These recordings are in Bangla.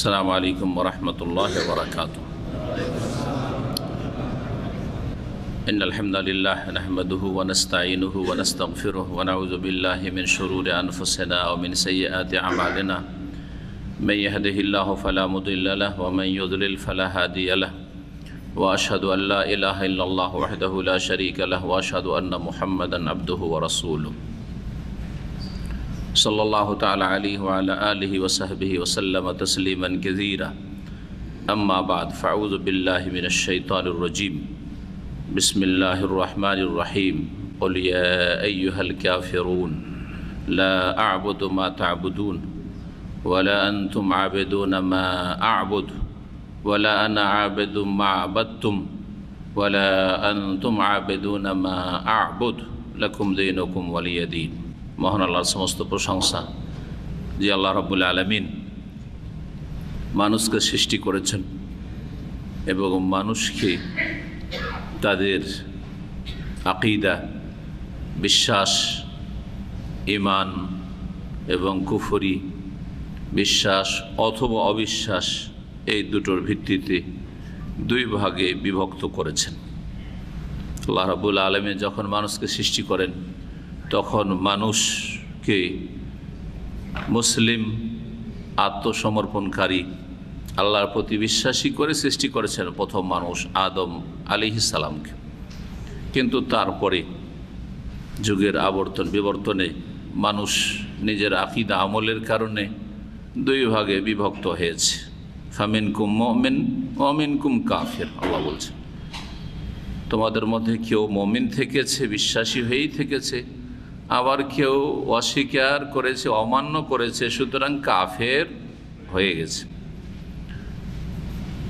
السلام علیکم ورحمت اللہ وبرکاتہ ان الحمد للہ نحمده ونستعینه ونستغفره ونعوذ باللہ من شرور انفسنا ومن سیئات عمالنا من يهده اللہ فلا مضل له ومن يضلل فلا هادی له واشهد ان لا الہ الا اللہ وحده لا شریک له واشهد ان محمدًا عبده ورسوله صلى الله تعالى عليه وعلى آله وصحبه وسلم تسليما كثيرا أما بعد فأعوذ بالله من الشيطان الرجيم بسم الله الرحمن الرحيم قل يا أيها الكافرون لا أعبد ما تعبدون ولا أنتم عابدون ما أعبد ولا أنا عابد ما عبدتم ولا أنتم عابدون ما أعبد لكم دينكم ولي دين মহান আল্লাহর সমস্ত প্রশংসা যে আল্লাহ রবুল আলমিন মানুষকে সৃষ্টি করেছেন এবং মানুষকে তাদের আকিদা বিশ্বাস ইমান এবং কুফরি বিশ্বাস অথবা অবিশ্বাস এই দুটোর ভিত্তিতে দুই ভাগে বিভক্ত করেছেন আল্লাহ রাবুল আলমে যখন মানুষকে সৃষ্টি করেন তখন মানুষকে মুসলিম আত্মসমর্পণকারী আল্লাহর প্রতি বিশ্বাসী করে সৃষ্টি করেছেন প্রথম মানুষ আদম সালামকে কিন্তু তারপরে যুগের আবর্তন বিবর্তনে মানুষ নিজের আকিদা আমলের কারণে দুই ভাগে বিভক্ত হয়েছে ফামিন কুম মমিন মমিন কুম কাফের আল্লাহ বলছে তোমাদের মধ্যে কেউ মমিন থেকেছে বিশ্বাসী হয়েই থেকেছে আবার কেউ অস্বীকার করেছে অমান্য করেছে সুতরাং কাফের হয়ে গেছে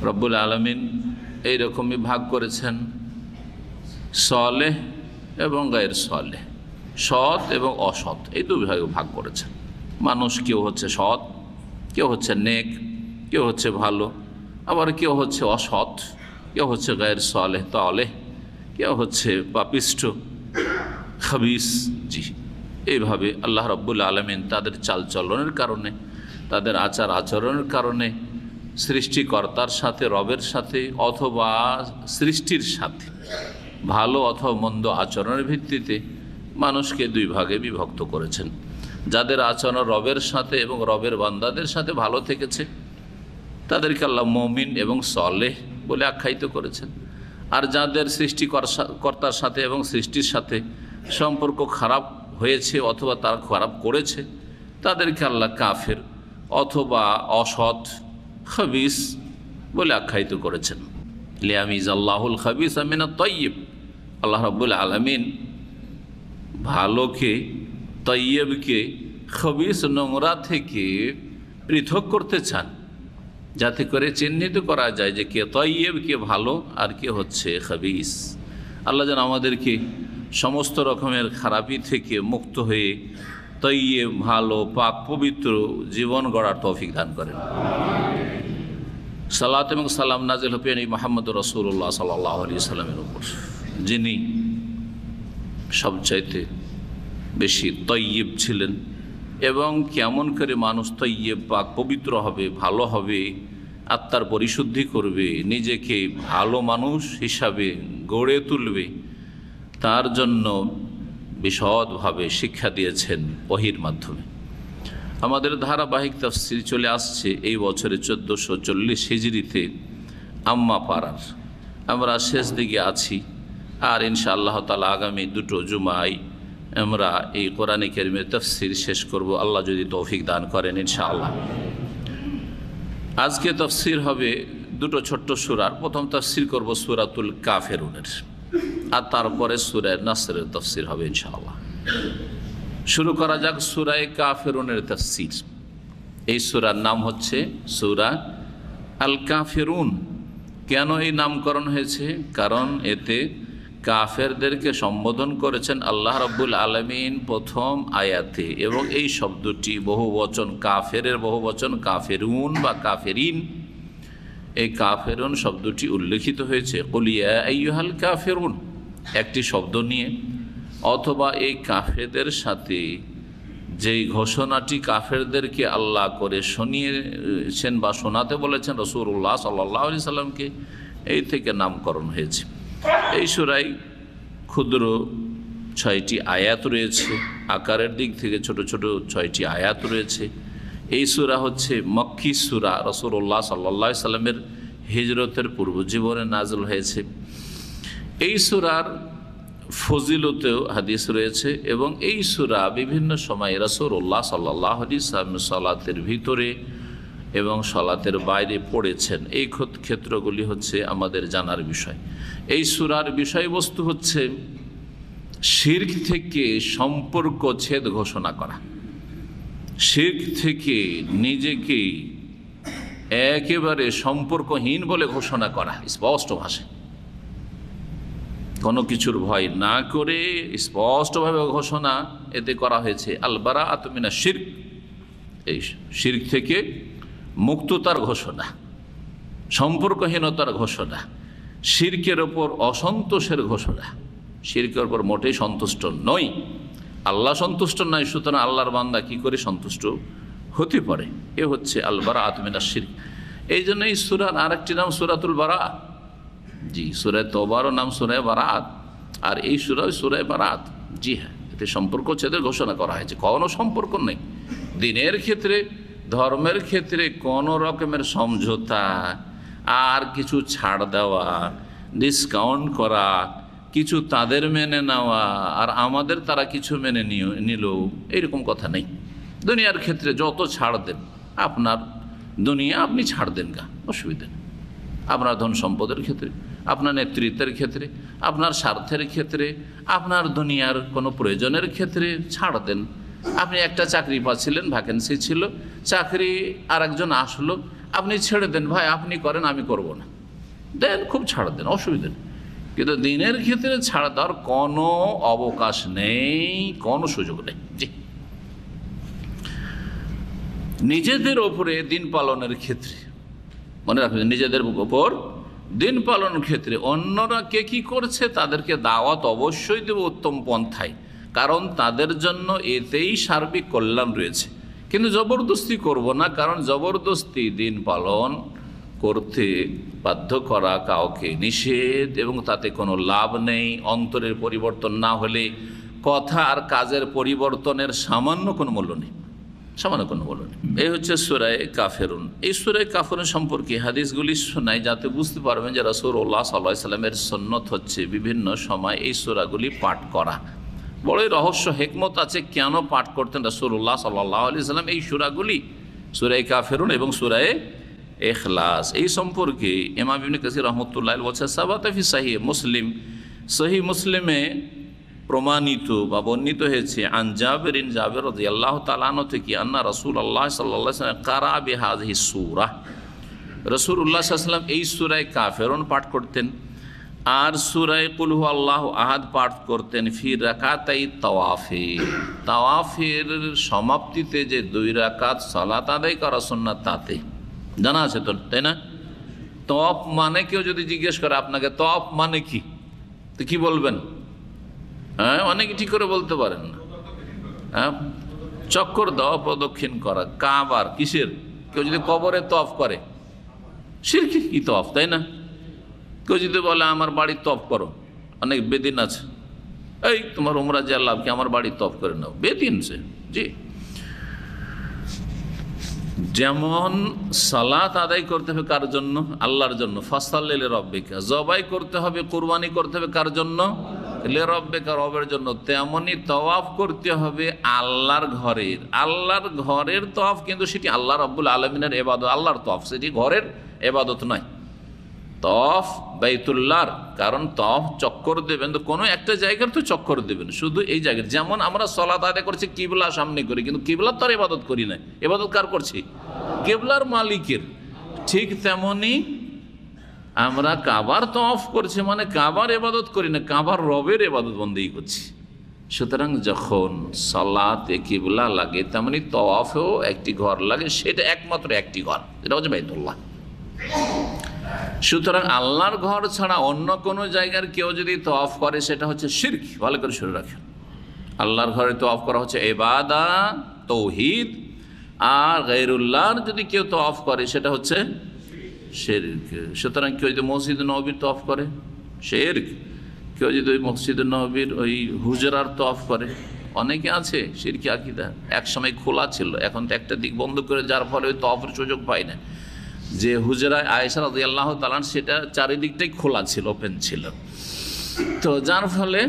রব্বুল আলমিন এইরকমই ভাগ করেছেন সলে এবং গায়ের সলে সৎ এবং অসৎ এই দু বিভাগে ভাগ করেছেন মানুষ কেউ হচ্ছে সৎ কেউ হচ্ছে নেক কেউ হচ্ছে ভালো আবার কেউ হচ্ছে অসৎ কেউ হচ্ছে গায়ের সলে তলে কেউ হচ্ছে পাপিষ্ট খাবিস জি এইভাবে আল্লাহ রব্বুল আলমিন তাদের চালচলনের কারণে তাদের আচার আচরণের কারণে সৃষ্টিকর্তার সাথে রবের সাথে অথবা সৃষ্টির সাথে ভালো অথবা মন্দ আচরণের ভিত্তিতে মানুষকে দুই ভাগে বিভক্ত করেছেন যাদের আচরণ রবের সাথে এবং রবের বান্দাদের সাথে ভালো থেকেছে তাদেরকে আল্লাহ মমিন এবং সলেহ বলে আখ্যায়িত করেছেন আর যাদের সৃষ্টিকর্তার সাথে এবং সৃষ্টির সাথে সম্পর্ক খারাপ হয়েছে অথবা তারা খারাপ করেছে তাদেরকে আল্লাহ কাফের অথবা অসৎ হবিস বলে আখ্যায়িত করেছেন লিয়ামিজ আল্লাহুল হাবিস আমিনা তৈব আল্লাহ রাবুল আলমিন ভালোকে তৈবকে খবিস নোংরা থেকে পৃথক করতে চান যাতে করে চিহ্নিত করা যায় যে কে তৈব কে ভালো আর কে হচ্ছে খবিস আল্লাহ যেন আমাদেরকে সমস্ত রকমের খারাপি থেকে মুক্ত হয়ে তৈয়ে ভালো পাক পবিত্র জীবন গড়ার তৌফিক দান করেন সালাত এবং সালাম নাজিল হপেন এই মোহাম্মদ রসুল্লাহ সাল্লাহ আলি সাল্লামের উপর যিনি সবচাইতে বেশি তৈয়ব ছিলেন এবং কেমন করে মানুষ তৈয়েব পাক পবিত্র হবে ভালো হবে আত্মার পরিশুদ্ধি করবে নিজেকে ভালো মানুষ হিসাবে গড়ে তুলবে তার জন্য বিশদভাবে শিক্ষা দিয়েছেন ওহির মাধ্যমে আমাদের ধারাবাহিক তাফসির চলে আসছে এই বছরে চোদ্দোশো চল্লিশ হিজড়িতে আম্মা পাড়ার আমরা শেষ দিকে আছি আর ইনশা আল্লাহ তালা আগামী দুটো জুমাই আমরা এই কোরআন কেরিমের তফসির শেষ করব আল্লাহ যদি তৌফিক দান করেন ইনশা আল্লাহ আজকে তফসির হবে দুটো ছোট্ট সুরার প্রথম তফসির করব সুরাতুল কাফেরুনের আর তারপরে সুরায় নাসরের তফসির হবে ইনশাআল্লাহ শুরু করা যাক সুরায় কাফেরুনের তফসির এই সুরার নাম হচ্ছে সুরা আল কাফেরুন কেন এই নামকরণ হয়েছে কারণ এতে কাফেরদেরকে সম্বোধন করেছেন আল্লাহ রব্বুল আলমিন প্রথম আয়াতে এবং এই শব্দটি বহু বচন কাফেরের বহু বচন কাফেরুন বা কাফেরিন এই কাফেরুন শব্দটি উল্লেখিত হয়েছে কলিয়া কাফেরুন একটি শব্দ নিয়ে অথবা এই কাফেদের সাথে যেই ঘোষণাটি কাফেরদেরকে আল্লাহ করে শুনিয়েছেন বা শোনাতে বলেছেন রসুরুল্লাহ সাল্লাহ আলি সাল্লামকে এই থেকে নামকরণ হয়েছে এই সুরাই ক্ষুদ্র ছয়টি আয়াত রয়েছে আকারের দিক থেকে ছোট ছোট ছয়টি আয়াত রয়েছে এই সুরা হচ্ছে মক্কি সুরা রসুল্লাহ সাল্লা সাল্লামের হিজরতের পূর্ব জীবনে নাজল হয়েছে এই সুরার ফজিলতেও হাদিস রয়েছে এবং এই সুরা বিভিন্ন সময় রসুল্লাহ সাল্লাহ সালাতের ভিতরে এবং সলাতের বাইরে পড়েছেন এই ক্ষেত্রগুলি হচ্ছে আমাদের জানার বিষয় এই সুরার বিষয়বস্তু হচ্ছে শির্ক থেকে সম্পর্ক ছেদ ঘোষণা করা শির্ক থেকে নিজেকে একেবারে সম্পর্কহীন বলে ঘোষণা করা স্পষ্ট ভাষায় কোনো কিছুর ভয় না করে স্পষ্টভাবে ঘোষণা এতে করা হয়েছে আলবারা আতমিনা শির্ক এই শির্ক থেকে মুক্ততার ঘোষণা সম্পর্কহীনতার ঘোষণা শির্কের ওপর অসন্তোষের ঘোষণা শির্কের ওপর মোটেই সন্তুষ্ট নই আল্লাহ সন্তুষ্ট নয় সুতরাং আল্লাহর বান্দা কি করে সন্তুষ্ট হতে পারে এ হচ্ছে আলবারা আতমিনা শির্ক এই জন্য এই সুরার আরেকটি নাম সুরাতুল বারা জি সুরায় তোবারও নাম সুরায় বারাত আর এই সুরায় ওই সুরায় বারাত জি হ্যাঁ এতে সম্পর্ক ছেদের ঘোষণা করা হয়েছে কোনো সম্পর্ক নেই দিনের ক্ষেত্রে ধর্মের ক্ষেত্রে কোনো রকমের সমঝোতা আর কিছু ছাড় দেওয়া ডিসকাউন্ট করা কিছু তাদের মেনে নেওয়া আর আমাদের তারা কিছু মেনে নিল এইরকম কথা নেই দুনিয়ার ক্ষেত্রে যত ছাড় দেন আপনার দুনিয়া আপনি ছাড় দেন গা অসুবিধা নেই আপনার ধন সম্পদের ক্ষেত্রে আপনার নেতৃত্বের ক্ষেত্রে আপনার স্বার্থের ক্ষেত্রে আপনার দুনিয়ার কোনো প্রয়োজনের ক্ষেত্রে ছাড় দেন আপনি একটা চাকরি পাচ্ছিলেন ভ্যাকেন্সি ছিল চাকরি আর একজন আসলো আপনি ছেড়ে দেন ভাই আপনি করেন আমি করব না দেন খুব ছাড় দেন অসুবিধা নেই কিন্তু দিনের ক্ষেত্রে ছাড় দেওয়ার কোনো অবকাশ নেই কোনো সুযোগ নেই জি নিজেদের ওপরে দিন পালনের ক্ষেত্রে মনে রাখবেন নিজেদের ওপর দিন পালন ক্ষেত্রে অন্যরা কে কি করছে তাদেরকে দাওয়াত অবশ্যই দেব উত্তম পন্থায় কারণ তাদের জন্য এতেই সার্বিক কল্যাণ রয়েছে কিন্তু জবরদস্তি করব না কারণ জবরদস্তি দিন পালন করতে বাধ্য করা কাউকে নিষেধ এবং তাতে কোনো লাভ নেই অন্তরের পরিবর্তন না হলে কথা আর কাজের পরিবর্তনের সামান্য কোনো মূল্য নেই সামান্য কোনো বলুন এই হচ্ছে সুরায় কাফেরুন এই সুরায় কাফেরুন সম্পর্কে হাদিসগুলি শোনাই যাতে বুঝতে পারবেন যে উল্লাহ সাল্লাহ সাল্লামের সন্ন্যত হচ্ছে বিভিন্ন সময় এই সুরাগুলি পাঠ করা বড়ই রহস্য হেকমত আছে কেন পাঠ করতেন রাসুল্লাহ সাল্লাহ আলি সাল্লাম এই সুরাগুলি সুরায় কাফেরুন এবং সুরায় এখলাস এই সম্পর্কে ইমাম কাসির রহমতুল্লাহ বলছে সাবাতফি সাহি মুসলিম সহি মুসলিমে প্রমাণিত বা বর্ণিত হয়েছে আন ইন জাবের আল্লাহ তালানো থেকে আন্না রসুল আল্লাহ সাল্লাহ কারা বেহাজ সুরা রসুল উল্লাহ সাল্লাম এই সুরায় কাফেরন পাঠ করতেন আর সুরায় কুলহু আল্লাহ আহাদ পাঠ করতেন ফির রাকাতাই তাওয়াফে তাওয়াফের সমাপ্তিতে যে দুই রাকাত সালাত আদায় করা সন্না তাতে জানা আছে তোর তাই না তপ মানে কেউ যদি জিজ্ঞেস করে আপনাকে তপ মানে কি তো কি বলবেন হ্যাঁ অনেকে ঠিক করে বলতে পারেন না হ্যাঁ চক্কর দেওয়া প্রদক্ষিণ করা কাবার কিসের কেউ যদি কবরে তফ করে সিরকি কি তফ তাই না কেউ যদি বলে আমার বাড়ি তফ করো অনেক বেদিন আছে এই তোমার উমরা যে লাভ কি আমার বাড়ি তফ করে নাও বেদিন সে জি যেমন সালাত আদায় করতে হবে কার জন্য আল্লাহর জন্য ফাস্তাল্লে রব্বিকা জবাই করতে হবে কোরবানি করতে হবে কার জন্য লেরব্বেকা রবের জন্য তেমনই তওয়াফ করতে হবে আল্লাহর ঘরের আল্লাহর ঘরের তওয়াফ কিন্তু সেটি আল্লাহ রব্বুল আলমিনের এবাদত আল্লাহর তফ সেটি ঘরের এবাদত নয় তফ বাইতুল্লার কারণ তফ চক্কর দেবেন তো কোনো একটা জায়গার তো চক্কর দেবেন শুধু এই জায়গার যেমন আমরা সলাত আদায় করছি কিবলা সামনে করি কিন্তু কিবলার তো আর এবাদত করি না এবাদত কার করছি কেবলার মালিকের ঠিক তেমনই আমরা কাবার তো অফ করছি মানে কাবার এবাদত করি না কাবার রবের এবাদত বন্দেই করছি সুতরাং যখন সালাতে কিবলা লাগে তেমনি তফেও একটি ঘর লাগে সেটা একমাত্র একটি ঘর এটা হচ্ছে বাইতুল্লাহ সুতরাং আল্লাহর ঘর ছাড়া অন্য কোনো জায়গার কেউ যদি তফ করে সেটা হচ্ছে শির্ক ভালো করে শুরু রাখেন আল্লাহর ঘরে তফ করা হচ্ছে এবাদা তৌহিদ আর গাইরুল্লাহর যদি কেউ তফ করে সেটা হচ্ছে শের সুতরাং কেউ যদি মসজিদ নবীর তফ করে শের কেউ যদি ওই মসজিদ নবীর ওই হুজরার তফ করে অনেকে আছে সিরকি আকিদা এক সময় খোলা ছিল এখন তো একটা দিক বন্ধ করে যার ফলে ওই তফের সুযোগ পায় না যে হুজরা আয়েশা রাজি আল্লাহ তালান সেটা চারিদিকটাই খোলা ছিল ওপেন ছিল তো যার ফলে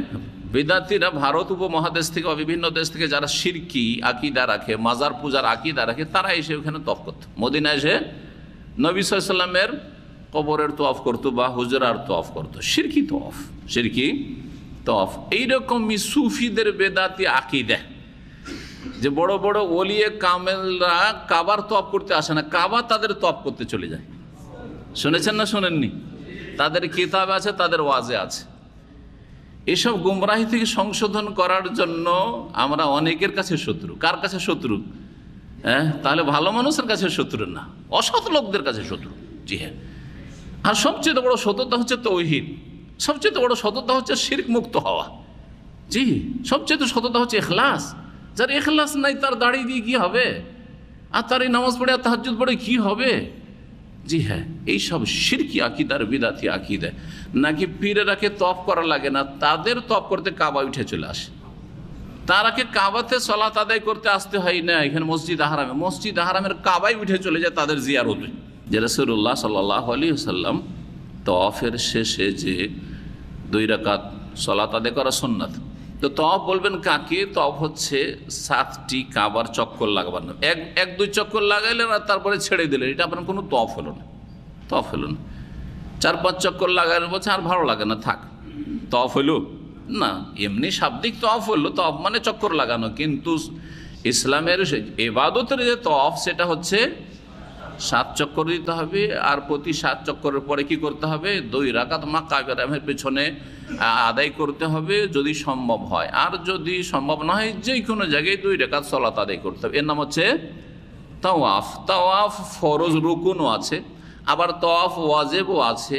বেদাতিরা ভারত উপমহাদেশ থেকে বা বিভিন্ন দেশ থেকে যারা সিরকি আকিদা রাখে মাজার পূজার আকিদা রাখে তারা এসে ওখানে তফ করত মদিনা এসে নবী সাল্লামের কবরের অফ করতো বা হুজরার অফ করতো সিরকি অফ সিরকি তফ এইরকমই সুফিদের বেদাতি আকিদে যে বড় বড় ওলিয়ে কামেলরা কাবার তপ করতে আসে না কাবা তাদের তপ করতে চলে যায় শুনেছেন না শোনেননি তাদের কিতাব আছে তাদের ওয়াজে আছে এসব গুমরাহি থেকে সংশোধন করার জন্য আমরা অনেকের কাছে শত্রু কার কাছে শত্রু হ্যাঁ তাহলে ভালো মানুষের কাছে শত্রু না অসৎ লোকদের কাছে শত্রু জি হ্যাঁ আর সবচেয়ে বড় সততা হচ্ছে তৌহিদ সবচেয়ে বড় সততা হচ্ছে শির্ক মুক্ত হওয়া জি সবচেয়ে সততা হচ্ছে এখলাস যার এখলাস নাই তার দাড়ি দিয়ে কী হবে আর তার এই নামাজ পড়ে আর তাহাজুদ পড়ে কী হবে জি হ্যাঁ এইসব সিরকি আকিদার বিদাতি আকিদে নাকি পীরেরাকে তপ করা লাগে না তাদের তপ করতে কাবা উঠে চলে আসে তারাকে কাবাতে সলাত আদায় করতে আসতে হয় না এখানে মসজিদ আহারামে মসজিদ আহারামের কাবাই উঠে চলে যায় তাদের জিয়ারতে যে রসুল্লাহ সাল্লাহ আলী তফের শেষে যে দুই রাকাত সলাত আদায় করা সন্ন্যাত তো তফ বলবেন কাকে তফ হচ্ছে সাতটি কাবার চক্কর লাগাবার এক এক দুই চক্কর লাগাইলেন আর তারপরে ছেড়ে দিলেন এটা আপনার কোনো তফ হলো না তফ হলো না চার পাঁচ চক্কর লাগাইলেন বলছে আর ভালো লাগে না থাক তফ হইলো না এমনি শাব্দিক তফ হলো তফ মানে চক্কর লাগানো কিন্তু ইসলামের এবাদতের যে তফ সেটা হচ্ছে সাত চক্কর দিতে হবে আর প্রতি সাত চক্করের পরে কি করতে হবে দুই রাকাত মা কাবেরামের পেছনে আদায় করতে হবে যদি সম্ভব হয় আর যদি সম্ভব না হয় যে কোনো জায়গায় দুই রেখাত সলাত আদায় করতে হবে এর নাম হচ্ছে তাওয়াফ তাওয়াফ ফরজ রুকুনও আছে আবার তওয়াফ ওয়াজেবও আছে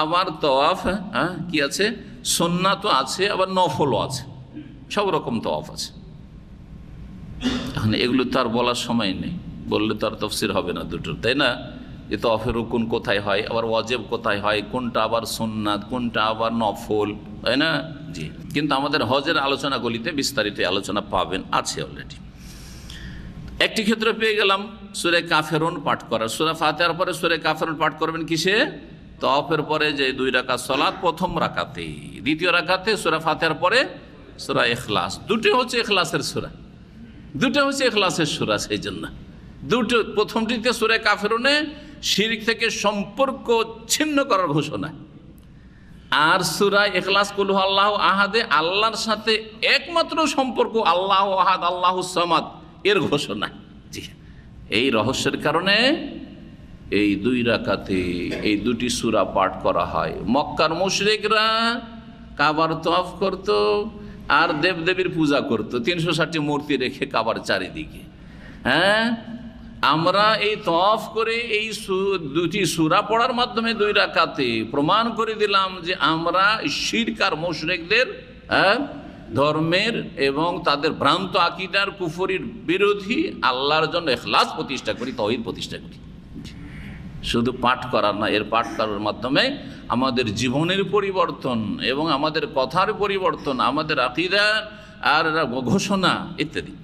আবার তওয়াফ হ্যাঁ কী আছে সন্না তো আছে আবার নফলও আছে সব রকম অফ আছে এখন এগুলো তার বলার সময় নেই বললে তার তফসির হবে না দুটোর তাই না যে অফের রুকুন কোথায় হয় আবার ওয়াজেব কোথায় হয় কোনটা আবার সোননাথ কোনটা আবার নফল তাই না জি কিন্তু আমাদের হজের আলোচনাগুলিতে বিস্তারিত আলোচনা পাবেন আছে অলরেডি একটি ক্ষেত্রে পেয়ে গেলাম সুরে কাফেরন পাঠ করার সুরা ফাতে পরে সুরে কাফেরন পাঠ করবেন কিসে তফের পরে যে দুই রাকাত সলাদ প্রথম রাকাতে দ্বিতীয় রাকাতে সুরা ফাতের পরে সুরা এখলাস দুটো হচ্ছে এখলাসের সুরা দুটো হচ্ছে এখলাসের সুরা সেই জন্য দুটো প্রথমটিতে সুরে কাফেরুনে শিরিক থেকে সম্পর্ক ছিন্ন করার ঘোষণা আর সুরা এখলাস কুলু আল্লাহ আহাদে আল্লাহর সাথে একমাত্র সম্পর্ক আল্লাহ আহাদ আল্লাহ সমাদ এর ঘোষণা জি এই রহস্যের কারণে এই দুই রাখাতে এই দুটি সুরা পাঠ করা হয় মক্কার মুশরেকরা কাবার তফ করত আর দেবদেবীর পূজা করত তিনশো ষাটটি মূর্তি রেখে কাবার চারিদিকে হ্যাঁ আমরা এই তফ করে এই দুটি সুরা পড়ার মাধ্যমে দুই রাখাতে প্রমাণ করে দিলাম যে আমরা শিরকার মুশরেকদের হ্যাঁ ধর্মের এবং তাদের ভ্রান্ত আকিদার কুফরির বিরোধী আল্লাহর জন্য এখলাস প্রতিষ্ঠা করি তহিদ প্রতিষ্ঠা করি শুধু পাঠ করার না এর পাঠ করার মাধ্যমে আমাদের জীবনের পরিবর্তন এবং আমাদের কথার পরিবর্তন আমাদের আকিদা আর ঘোষণা ইত্যাদি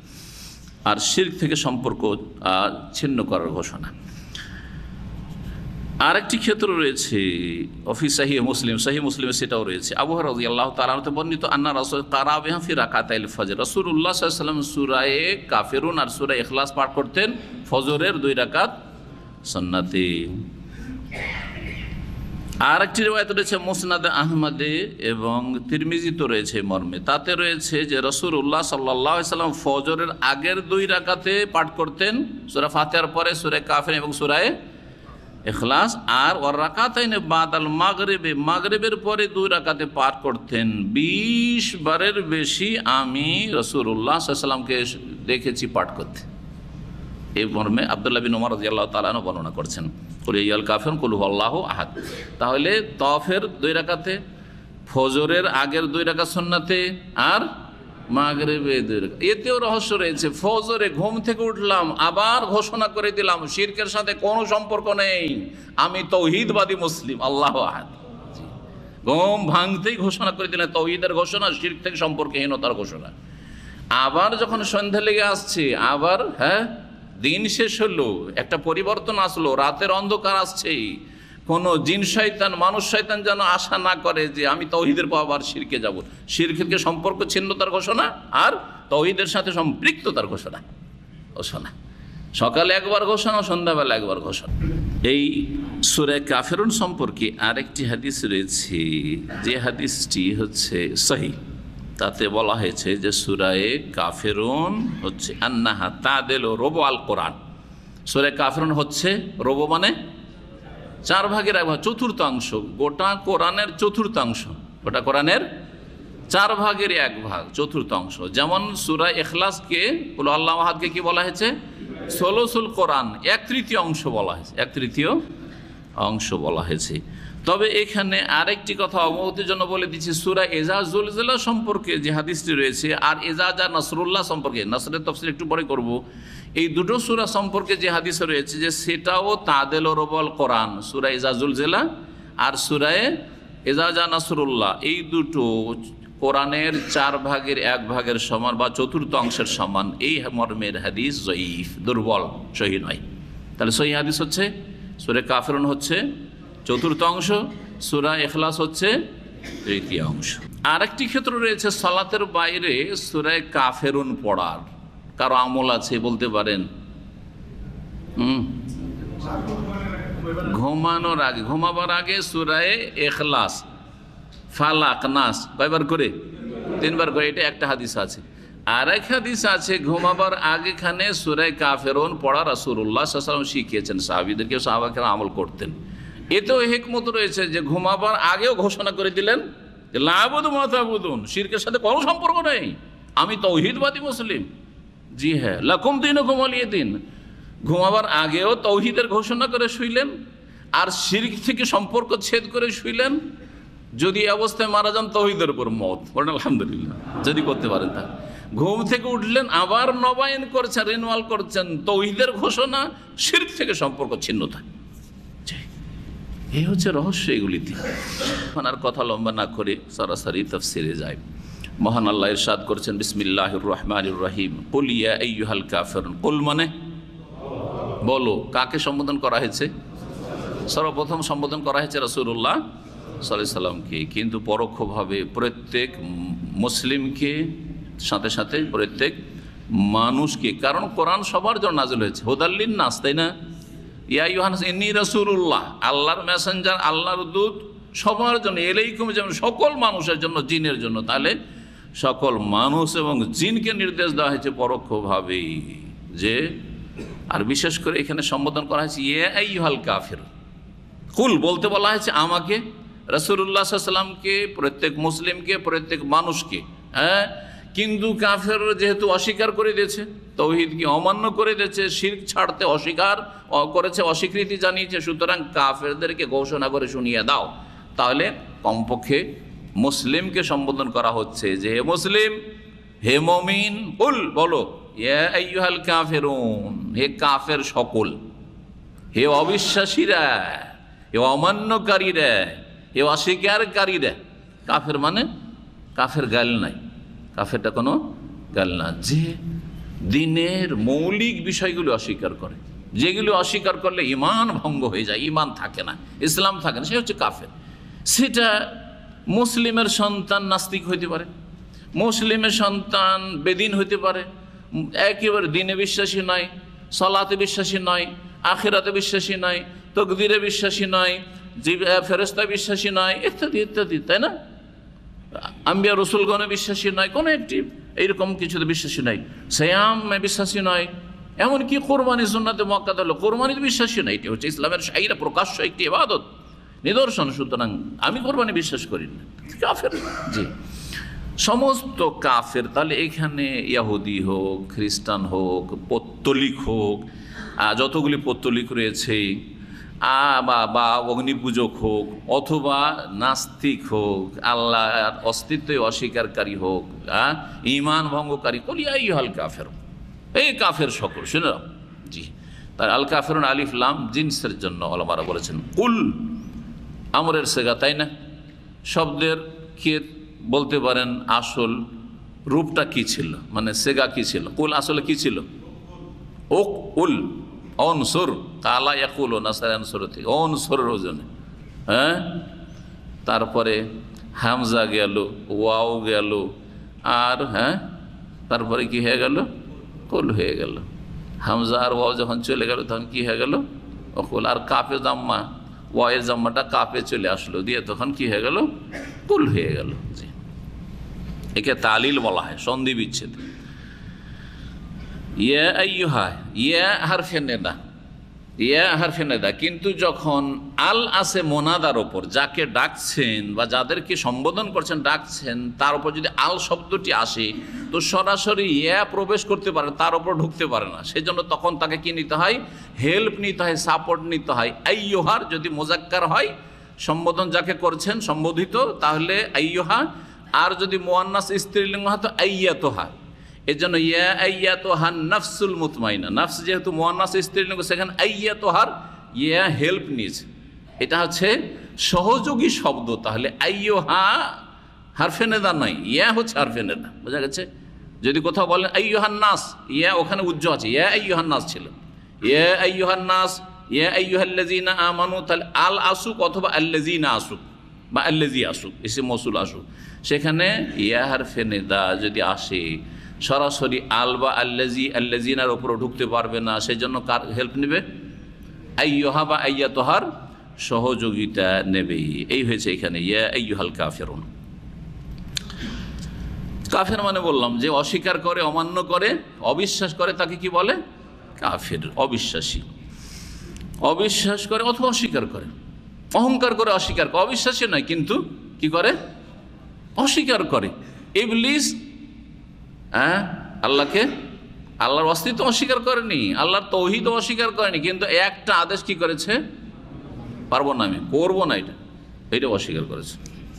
আর শির থেকে সম্পর্ক ছিন্ন করার ঘোষণা আরেকটি ক্ষেত্র রয়েছে অফিস সাহি মুসলিম সাহি মুসলিমে সেটাও রয়েছে আবহাওয়া রাজি আল্লাহ তালাতে বর্ণিত আন্না রাসুল কারাবেহা ফিরা কাতাইল ফজর রসুল উল্লাহ সাল্লাম সুরায়ে কাফেরুন আর সুরায় এখলাস পাঠ করতেন ফজরের দুই রাকাত সন্নাতে আর একটি রেওয়ায়ত রয়েছে মোসনাদ আহমদে এবং তিরমিজিত রয়েছে মর্মে তাতে রয়েছে যে রসুর উল্লাহ সাল্লাম ফজরের আগের দুই রাকাতে পাঠ করতেন সুরা ফাতেহার পরে সুরে কাফে এবং সুরায় এখলাস আর ওর রাকাতাইনে বাদ আল মাগরেবে মাগরেবের পরে দুই রাকাতে পাঠ করতেন বিশ বারের বেশি আমি রসুর উল্লাহ সাল্লামকে দেখেছি পাঠ করতে এই মর্মে আবদুল্লাহ বিন উমার রাজিয়াল্লাহ আল্লাহ তালানো বর্ণনা করছেন কুলিয়াল কাফের কুলহু আল্লাহ আহাদ তাহলে তফের দুই রাখাতে ফজরের আগের দুই রাখা সন্নাতে আর এতেও রহস্য রয়েছে ফজরে ঘুম থেকে উঠলাম আবার ঘোষণা করে দিলাম শির্কের সাথে কোনো সম্পর্ক নেই আমি তৌহিদবাদী মুসলিম আল্লাহ আহাদ ঘুম ভাঙতেই ঘোষণা করে দিলাম তৌহিদের ঘোষণা শির্ক থেকে সম্পর্কহীনতার ঘোষণা আবার যখন সন্ধ্যা লেগে আসছে আবার হ্যাঁ দিন শেষ হলো একটা পরিবর্তন আসলো রাতের অন্ধকার আসছেই কোনো জিন শৈতান মানুষ শৈতান যেন আশা না করে যে আমি তহিদের বাবার আর শিরকে যাব শিরকে সম্পর্ক ছিন্নতার ঘোষণা আর তহিদের সাথে সম্পৃক্ততার ঘোষণা ঘোষণা সকালে একবার ঘোষণা সন্ধ্যাবেলা একবার ঘোষণা এই সুরে কাফেরুন সম্পর্কে আরেকটি হাদিস রয়েছে যে হাদিসটি হচ্ছে সহি তাতে বলা হয়েছে যে সুরায়ে কাফেরুন হচ্ছে আন্নাহা তা দিল রোবো আল কোরআন সুরে কাফেরুন হচ্ছে রোবো মানে চার ভাগের এক ভাগ চতুর্থাংশ গোটা কোরআনের চতুর্থাংশ গোটা কোরআনের চার ভাগের এক ভাগ চতুর্থাংশ যেমন সুরা এখলাসকে উল আল্লাহ মাহাদকে কি বলা হয়েছে ষোলসুল কোরআন এক তৃতীয় অংশ বলা হয়েছে এক তৃতীয় অংশ বলা হয়েছে তবে এখানে আরেকটি কথা অবগতির জন্য বলে দিচ্ছি সুরা এজাজুলজলা জেলা সম্পর্কে যে হাদিসটি রয়েছে আর এজাজ আর নাসরুল্লাহ সম্পর্কে নাসরের তফসিল একটু পরে করব এই দুটো সুরা সম্পর্কে যে হাদিস রয়েছে যে সেটাও তাদেল রবল কোরআন সুরা এজাজুল জেলা আর সুরায় এজাজা নাসরুল্লাহ এই দুটো কোরআনের চার ভাগের এক ভাগের সমান বা চতুর্থ অংশের সমান এই মর্মের হাদিস জয়ীফ দুর্বল সহি নয় তাহলে সহি হাদিস হচ্ছে সুরে কাফরন হচ্ছে চতুর্থ অংশ সুরা এখলাস হচ্ছে তৃতীয় অংশ আরেকটি ক্ষেত্র রয়েছে সালাতের বাইরে সুরায় কাফেরুন পড়ার কারো আমল আছে বলতে পারেন হুম ঘুমানোর আগে ঘুমাবার আগে সুরায় এখলাস ফালাক নাস কয়বার করে তিনবার করে এটা একটা হাদিস আছে আর এক হাদিস আছে ঘুমাবার আগেখানে সুরায় কাফেরুন পড়ার রাসুল্লাহ শিখিয়েছেন সাহাবিদেরকে সাহাবাকে আমল করতেন এতেও হেকমত রয়েছে যে ঘুমাবার আগেও ঘোষণা করে দিলেন যে শিরকের সাথে কোনো সম্পর্ক নেই আমি তৌহিদবাদী মুসলিম জি হ্যাঁ লাকুম দিন ঘুমালিয়ে দিন ঘুমাবার আগেও তৌহিদের ঘোষণা করে শুইলেন আর শির্ক থেকে সম্পর্ক ছেদ করে শুইলেন যদি অবস্থায় মারা যান তহিদের উপর মত বলেন আলহামদুলিল্লাহ যদি করতে পারেন তা ঘুম থেকে উঠলেন আবার নবায়ন করছেন রিনওয়াল করছেন তৌহিদের ঘোষণা শির্ক থেকে সম্পর্ক ছিন্নতা এই হচ্ছে রহস্য এগুলিতে এখন আর কথা লম্বা না করে সরাসরি তফসিরে যায় মহান আল্লাহ ইরশাদ করেছেন বিসমিল্লাহ রহমান রহিম কলিয়া হালকা কাফেরুন কোল মানে বলো কাকে সম্বোধন করা হয়েছে সর্বপ্রথম সম্বোধন করা হয়েছে রসুল্লাহ সাল্লাহ সাল্লামকে কিন্তু পরোক্ষভাবে প্রত্যেক মুসলিমকে সাথে সাথে প্রত্যেক মানুষকে কারণ কোরআন সবার জন্য নাজল হয়েছে হোদাল্লিন নাস তাই না ইয়া ইউহানস ইনি রসুল্লাহ আল্লাহর মেসেঞ্জার আল্লাহর দূত সবার জন্য এলেইকুম যেমন সকল মানুষের জন্য জিনের জন্য তাহলে সকল মানুষ এবং জিনকে নির্দেশ দেওয়া হয়েছে পরোক্ষভাবেই যে আর বিশেষ করে এখানে সম্বোধন করা হয়েছে এই হাল কাফের কুল বলতে বলা হয়েছে আমাকে রসুল্লাহ সাল্লামকে প্রত্যেক মুসলিমকে প্রত্যেক মানুষকে হ্যাঁ কিন্তু কাফের যেহেতু অস্বীকার করে দিয়েছে তৌহিদকে অমান্য করে দিয়েছে শির্ক ছাড়তে অস্বীকার করেছে অস্বীকৃতি জানিয়েছে সুতরাং কাফেরদেরকে ঘোষণা করে শুনিয়ে দাও তাহলে কমপক্ষে মুসলিমকে সম্বোধন করা হচ্ছে যে হে মুসলিম হে মমিন উল বলো ইয়াল হে কাফের সকল হে অবিশ্বাসীরা হে অমান্যকারীরা হে অস্বীকারীরা কাফের মানে কাফের গাল নাই কাফেরটা কোনো গাল না যে দিনের মৌলিক বিষয়গুলো অস্বীকার করে যেগুলো অস্বীকার করলে ইমান ভঙ্গ হয়ে যায় ইমান থাকে না ইসলাম থাকে না সে হচ্ছে কাফের সেটা মুসলিমের সন্তান নাস্তিক হইতে পারে মুসলিমের সন্তান বেদিন হইতে পারে একেবারে দিনে বিশ্বাসী নয় সলাতে বিশ্বাসী নয় আখেরাতে বিশ্বাসী নয় তকদিরে বিশ্বাসী নয় জীব ফেরস্তা বিশ্বাসী নয় ইত্যাদি ইত্যাদি তাই না আম্বিয়া রসুলগণে বিশ্বাসী নয় কোনো একটি এইরকম কিছুতে বিশ্বাসী নয় সেয়ামে বিশ্বাসী নয় এমনকি কোরবানি সুন্নাতে মক্কাত হলো কোরবানিতে বিশ্বাসী নয় এটি হচ্ছে ইসলামের সাহিরা প্রকাশ্য একটি ইবাদত নিদর্শন সুতরাং আমি কোরবানি বিশ্বাস করি না কাফের জি সমস্ত কাফের তাহলে এখানে ইয়াহুদি হোক খ্রিস্টান হোক পত্তলিক হোক যতগুলি পত্তলিক রয়েছে বা অগ্নি পূজক হোক অথবা নাস্তিক হোক আল্লাহ অস্তিত্ব অস্বীকারী হোক হ্যাঁ ইমান ভঙ্গকারী কলিয়াই হল কাফের এই কাফের সকল শুনে জি তার আল কাফের আলিফলাম জিন্সের জন্য আলমারা বলেছেন কুল আমরের সেগা তাই না শব্দের কে বলতে পারেন আসল রূপটা কি ছিল মানে সেগা কি ছিল কুল আসলে কি ছিল ওক উল অনসর কালা একুল নাসার অনসর থেকে অনসরের ওজনে হ্যাঁ তারপরে হামজা গেল ওয়াও গেল আর হ্যাঁ তারপরে কি হয়ে গেল কুল হয়ে গেল হামজা আর ওয়াও যখন চলে গেল তখন কি হয়ে গেল অকুল আর কাপে জাম্মা ওয়ের জাম্মাটা কাপে চলে আসলো দিয়ে তখন কি হয়ে গেল কুল হয়ে গেল জি একে তালিল বলা হয় সন্ধি বিচ্ছেদ ইয়া ইয়া ইয়া কিন্তু যখন আল আসে মোনাদার ওপর যাকে ডাকছেন বা যাদেরকে সম্বোধন করছেন ডাকছেন তার উপর যদি আল শব্দটি আসে তো সরাসরি ইয়া প্রবেশ করতে পারে তার উপর ঢুকতে পারে না সেই জন্য তখন তাকে কি নিতে হয় হেল্প নিতে হয় সাপোর্ট নিতে হয় আইয়োহার যদি মোজাক্কার হয় সম্বোধন যাকে করছেন সম্বোধিত তাহলে আইয়োহা আর যদি মোয়ান্নাস স্ত্রীলিঙ্গ হয় তো আইয়াতোহা এর জন্য ইয়া আইয়া তোহার নাফসুল মুতমাইনা নাফস যেহেতু মোয়ান্নাস স্ত্রীলিঙ্গ সেখানে আইয়া তোহার ইয়া হেল্প নিজ এটা হচ্ছে সহযোগী শব্দ তাহলে আইয়ো হা হারফেনেদা নয় ইয়া হচ্ছে হারফেনেদা বোঝা গেছে যদি কোথাও বলেন আইয়ুহান নাস ইয়া ওখানে উজ্জ আছে ইয়া আইয়ুহান নাস ছিল ইয়া আইয়ুহান নাস ইয়া আইয়ুহাল্লাজিনা আমানু তাহলে আল আসুক অথবা আল্লাজিনা আসুক বা আল্লেজি আসুক এসে মসুল আসুক সেখানে ইয়া হারফেনেদা যদি আসে সরাসরি আল বা আল্লাজি আল্লাজিনার ওপরে ঢুকতে পারবে না সেই জন্য কার হেল্প নেবে আইয়হা বা আইয়া তোহার সহযোগিতা নেবেই এই হয়েছে এখানে ইয়া আইয়ুহাল কাফেরুন কাফের মানে বললাম যে অস্বীকার করে অমান্য করে অবিশ্বাস করে তাকে কি বলে কাফের অবিশ্বাসী অবিশ্বাস করে অথবা অস্বীকার করে অহংকার করে অস্বীকার করে অবিশ্বাসী নয় কিন্তু কি করে অস্বীকার করে ইবলিস হ্যাঁ আল্লাহকে আল্লাহর অস্তিত্ব অস্বীকার করেনি আল্লাহর তৌহিদ অস্বীকার করেনি কিন্তু একটা আদেশ কি করেছে পারবো না আমি করবো না এটা এটা অস্বীকার করেছে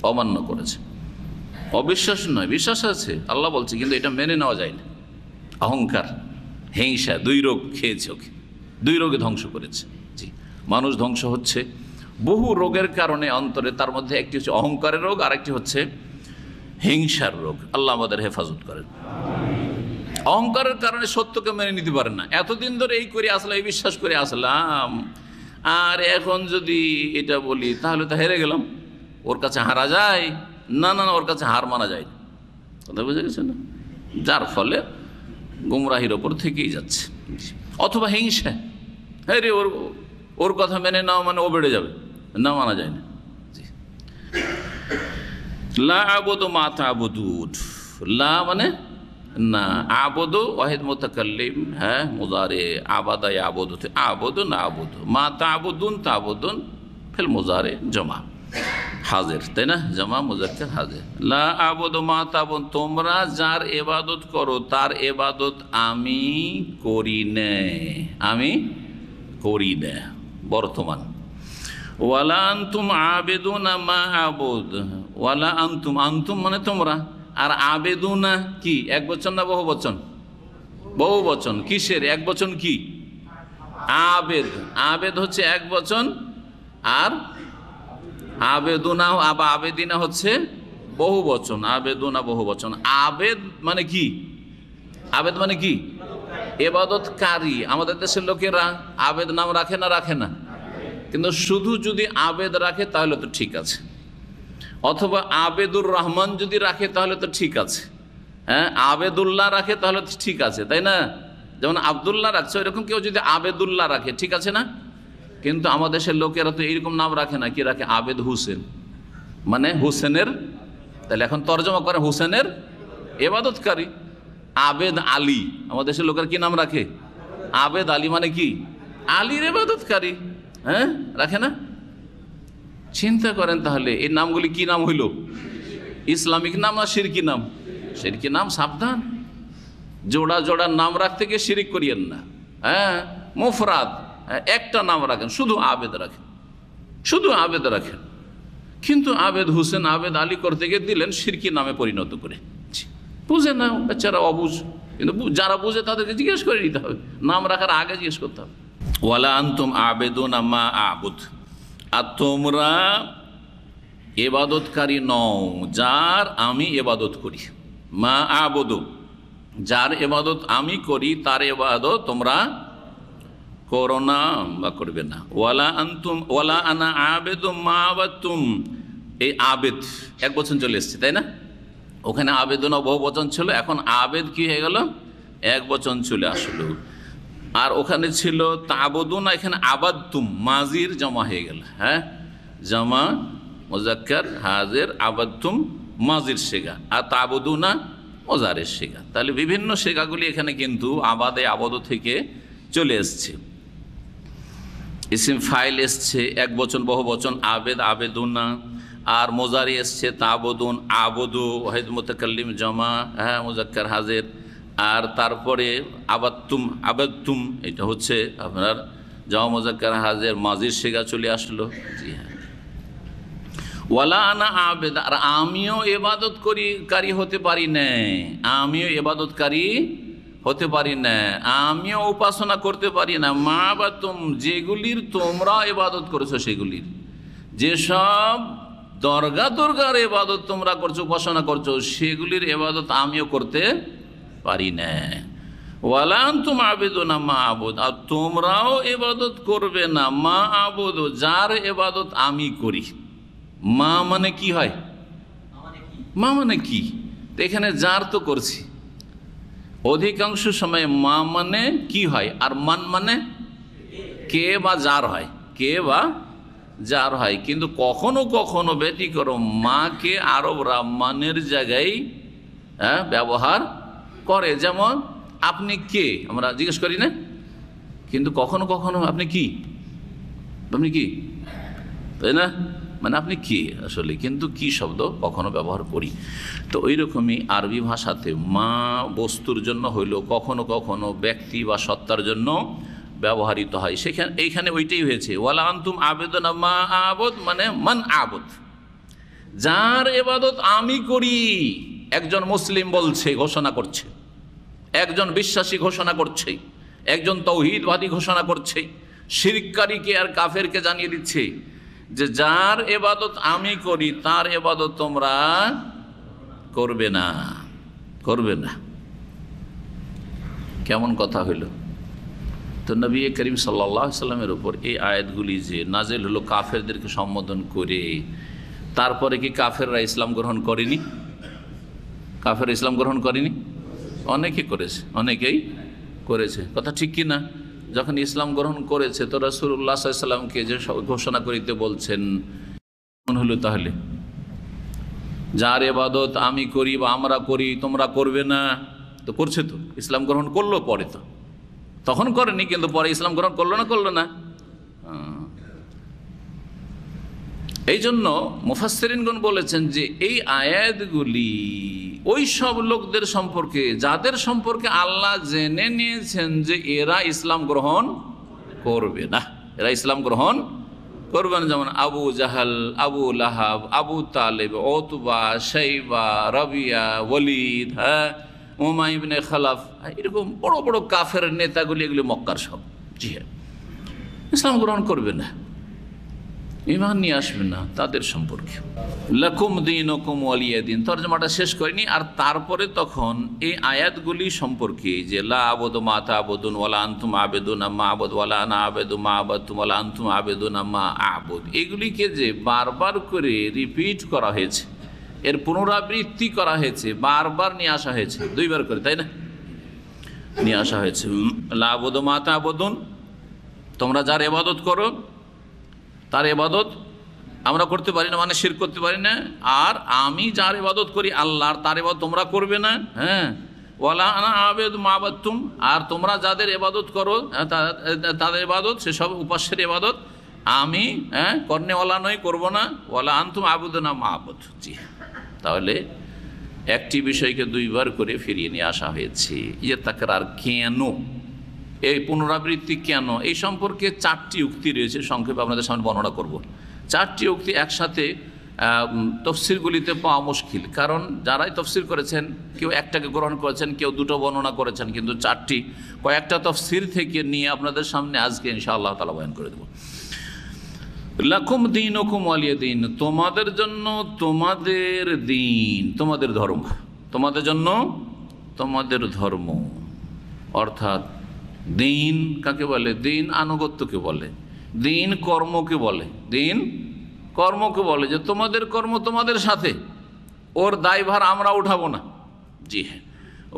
অমান্য করেছে অবিশ্বাস নয় বিশ্বাস আছে আল্লাহ বলছে কিন্তু এটা মেনে নেওয়া যায় না অহংকার হিংসা দুই রোগ খেয়েছে ওকে দুই রোগে ধ্বংস করেছে জি মানুষ ধ্বংস হচ্ছে বহু রোগের কারণে অন্তরে তার মধ্যে একটি হচ্ছে অহংকারের রোগ আর একটি হচ্ছে হিংসার রোগ আল্লাহ আমাদের হেফাজত করেন অহংকারের কারণে সত্যকে মেনে নিতে পারে না এতদিন ধরে এই করে আসলাম এই বিশ্বাস করে আসলাম আর এখন যদি এটা বলি তাহলে তো হেরে গেলাম ওর কাছে হারা যায় না না ওর কাছে হার মানা যায় কথা বুঝে গেছে না যার ফলে গুমরাহির ওপর থেকেই যাচ্ছে অথবা হিংসা হ্যাঁ রে ওর ওর কথা মেনে নাও মানে ও বেড়ে যাবে না মানা যায় না লা আবুদ মাথা আবুদুদ লা মানে না আবদু ওয়াহিদ মোতাকাল্লিম হ্যাঁ মুজারে আবাদা আবদু আবদু না আবদু মা তাবুদুন তাবুদুন ফেল মুজারে জমা হাজের তাই না জমা মুজাক্কের হাজের লা আবদ মা তাবুন তোমরা যার এবাদত করো তার এবাদত আমি করি নে আমি করি নে বর্তমান ওয়ালা আন্তুম আবেদুন মা আবদ ওয়ালা আন্তুম আন্তুম মানে তোমরা আর আবেদুনা কি এক বচন না বহু বচন বহু বচন কিসের এক বচন কি আবেদ আবেদ হচ্ছে এক বচন আর আবেদুনা আবা আবেদিনা হচ্ছে বহু বচন না বহু বচন আবেদ মানে কি আবেদ মানে কি এবাদতকারী আমাদের দেশের লোকেরা আবেদ নাম রাখে না রাখে না কিন্তু শুধু যদি আবেদ রাখে তাহলে তো ঠিক আছে অথবা আবেদুর রহমান যদি রাখে তাহলে তো ঠিক আছে হ্যাঁ আবেদুল্লাহ রাখে তাহলে তো ঠিক আছে তাই না যেমন আবদুল্লাহ রাখছে ওইরকম কেউ যদি আবেদুল্লাহ রাখে ঠিক আছে না কিন্তু আমাদের দেশের লোকেরা তো এইরকম নাম রাখে না কি রাখে আবেদ হুসেন মানে হুসেনের তাহলে এখন তর্জমা করে হুসেনের এবাদতকারী আবেদ আলী আমাদের দেশের লোকের কি নাম রাখে আবেদ আলী মানে কি আলীর এবাদতকারী হ্যাঁ রাখে না চিন্তা করেন তাহলে এই নামগুলি কি নাম হইল ইসলামিক নাম আর সিরকি নাম সিরকি নাম সাবধান জোড়া জোড়া নাম রাখতে গিয়ে শিরিক করিয়েন না হ্যাঁ মুফরাদ হ্যাঁ, একটা নাম রাখেন শুধু আবেদ রাখেন শুধু আবেদ রাখেন কিন্তু আবেদ হুসেন আবেদ আলী করতে গিয়ে দিলেন সিরকি নামে পরিণত করে বুঝে না বেচারা অবুঝ কিন্তু যারা বুঝে তাদেরকে জিজ্ঞেস করে নিতে হবে নাম রাখার আগে জিজ্ঞেস করতে হবে ওয়ালা আন্তম না মা আবুধ আর তোমরা এবাদতকারী নও যার আমি এবাদত করি মা আবদ যার এবাদত আমি করি তার এবাদত তোমরা করো না বা করবে না ওয়ালা আন্তুম ওয়ালা আনা আবেদ মা তুম এই আবেদ এক বছর চলে এসছে তাই না ওখানে আবেদন বহু বচন ছিল এখন আবেদ কি হয়ে গেল এক বচন চলে আসলো আর ওখানে ছিল তাবদুনা এখানে আবাদ্দুম মাজির জমা হয়ে গেল হ্যাঁ জামা মোজাক্কার হাজের আবাদ্দুম মাজির শেখা আর তাবদুনা মজারের শেখা তাহলে বিভিন্ন শেখাগুলি এখানে কিন্তু আবাদে আবদ থেকে চলে এসছে ইসিম ফাইল এসছে এক বচন বহু বচন আবেদ আবেদুনা আর মোজারি এসছে তাবদুন আবদু ওহেদ মোতাকাল্লিম জমা হ্যাঁ মোজাক্কার হাজের আর তারপরে আবাত্তুম আবাত্তুম এটা হচ্ছে আপনার জামা মজাক্কার হাজের মাজির শেখা চলে আসলো জি হ্যাঁ ওয়ালা আনা আবেদ আর আমিও এবাদত করি কারি হতে পারি না আমিও এবাদতকারী হতে পারি না আমিও উপাসনা করতে পারি না মা বা তুম যেগুলির তোমরা এবাদত করেছো সেগুলির যেসব দরগা দুর্গার এবাদত তোমরা করছো উপাসনা করছো সেগুলির এবাদত আমিও করতে পারি না ওয়ালান তুম আবেদো না মা আবুদ আর তোমরাও এবাদত করবে না মা আবদ যার এবাদত আমি করি মা মানে কি হয় মা মানে কি এখানে যার তো করছি অধিকাংশ সময় মা মানে কি হয় আর মান মানে কে বা যার হয় কে বা যার হয় কিন্তু কখনো কখনো ব্যতিক্রম মাকে আরবরা মানের জায়গায় হ্যাঁ, ব্যবহার করে যেমন আপনি কে আমরা জিজ্ঞেস করি না কিন্তু কখনো কখনো আপনি কি আপনি কি তাই না মানে আপনি কি আসলে কিন্তু কি শব্দ কখনো ব্যবহার করি তো ওই রকমই আরবি ভাষাতে মা বস্তুর জন্য হইলেও কখনো কখনো ব্যক্তি বা সত্তার জন্য ব্যবহৃত হয় সেখানে এইখানে ওইটাই হয়েছে ওয়ালা আন্তুম আবেদন মা আবদ মানে মান আবদ যার এবাদত আমি করি একজন মুসলিম বলছে ঘোষণা করছে একজন বিশ্বাসী ঘোষণা করছে একজন তৌহিদবাদী ঘোষণা করছে শিরকারীকে আর কাফেরকে জানিয়ে দিচ্ছে যে যার এবাদত আমি করি তার এবাদত তোমরা করবে না করবে না কেমন কথা হইল তো নবী করিম সাল্লা সাল্লামের উপর এই আয়াতগুলি যে নাজেল হলো কাফেরদেরকে সম্বোধন করে তারপরে কি কাফেররা ইসলাম গ্রহণ করেনি কাফের ইসলাম গ্রহণ করেনি অনেকে করেছে অনেকেই করেছে কথা ঠিক কি না যখন ইসলাম গ্রহণ করেছে তো রাসুল্লাহ সাল্লামকে যে ঘোষণা করিতে বলছেন হলো তাহলে যার এবাদত আমি করি বা আমরা করি তোমরা করবে না তো করছে তো ইসলাম গ্রহণ করলো পরে তো তখন করেনি কিন্তু পরে ইসলাম গ্রহণ করলো না করলো না এই জন্য মুফাসরিনগণ বলেছেন যে এই আয়াতগুলি ওই সব লোকদের সম্পর্কে যাদের সম্পর্কে আল্লাহ জেনে নিয়েছেন যে এরা ইসলাম গ্রহণ করবে না এরা ইসলাম গ্রহণ করবেন যেমন আবু জাহাল আবু লাহাব আবু তালেব অতুবা সাইবা রবিয়া ওলিদ হ্যাঁ ওমাইবনে খালাফ হ্যাঁ, এরকম বড় বড় কাফের নেতাগুলি এগুলি মক্কার সব জি হ্যাঁ ইসলাম গ্রহণ করবে না ইমান নিয়ে আসবেন না তাদের সম্পর্কে লকুম দিন ওকুম ওয়ালিয়া দিন তর্জমাটা শেষ করিনি আর তারপরে তখন এই আয়াতগুলি সম্পর্কে যে লা আবদ মাতা আবদুন ওলা আন্তুম আবেদুন আম্মা আবদ ওলা না আবেদু মা আবাদুম ওয়ালা আন্তুম আবেদুন আম্মা আবদ এগুলিকে যে বারবার করে রিপিট করা হয়েছে এর পুনরাবৃত্তি করা হয়েছে বারবার নিয়ে আসা হয়েছে দুইবার করে তাই না নিয়ে আসা হয়েছে লা আবদ মাতা আবদুন তোমরা যার এবাদত করো তার এবাদত আমরা করতে পারি না মানে শির করতে পারি না আর আমি যার এবাদত করি আল্লাহর তার এবাদত তোমরা করবে না হ্যাঁ ওয়ালা আনা আবেদ মাবাত্তুম আর তোমরা যাদের এবাদত করো হ্যাঁ, তাদের এবাদত সেসব উপাস্যের এবাদত আমি হ্যাঁ কর্ণেওয়ালা নয় করব না ওয়ালা আন্তুম না মাহবুদ জি তাহলে একটি বিষয়কে দুইবার করে ফিরিয়ে নিয়ে আসা হয়েছে ইয়ে আর কেন এই পুনরাবৃত্তি কেন এই সম্পর্কে চারটি উক্তি রয়েছে সংক্ষেপে আপনাদের সামনে বর্ণনা করব। চারটি উক্তি একসাথে তফসিরগুলিতে পাওয়া মুশকিল কারণ যারাই তফসির করেছেন কেউ একটাকে গ্রহণ করেছেন কেউ দুটো বর্ণনা করেছেন কিন্তু চারটি কয়েকটা তফসির থেকে নিয়ে আপনাদের সামনে আজকে আল্লাহ তালা বয়ান করে দেবো লাকুম দিন ওকুম আলিয়া দিন তোমাদের জন্য তোমাদের দিন তোমাদের ধর্ম তোমাদের জন্য তোমাদের ধর্ম অর্থাৎ দিন কাকে বলে দিন আনুগত্যকে বলে দিন কর্মকে বলে দিন কর্মকে বলে যে তোমাদের কর্ম তোমাদের সাথে ওর দায়ভার আমরা উঠাবো না জি হ্যাঁ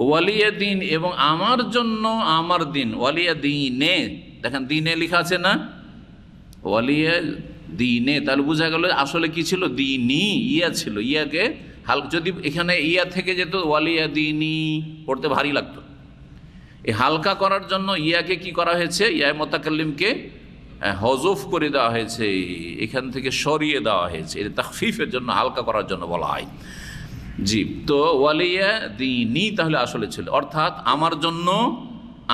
ওয়ালিয়া দিন এবং আমার জন্য আমার দিন ওয়ালিয়া দিনে দেখেন দিনে লেখা আছে না ওয়ালিয়া দিনে তাহলে বোঝা গেল আসলে কি ছিল দিনই ইয়া ছিল ইয়াকে হাল যদি এখানে ইয়া থেকে যেত ওয়ালিয়া দিনই পড়তে ভারী লাগতো এই হালকা করার জন্য ইয়াকে কি করা হয়েছে ইয়া মোতাকাল্লিমকে হ্যাঁ, হজফ করে দেওয়া হয়েছে এখান থেকে সরিয়ে দেওয়া হয়েছে এটা তাকফিফের জন্য হালকা করার জন্য বলা হয় জি তো ওয়ালিয়া দিনই তাহলে আসলে ছিল অর্থাৎ আমার জন্য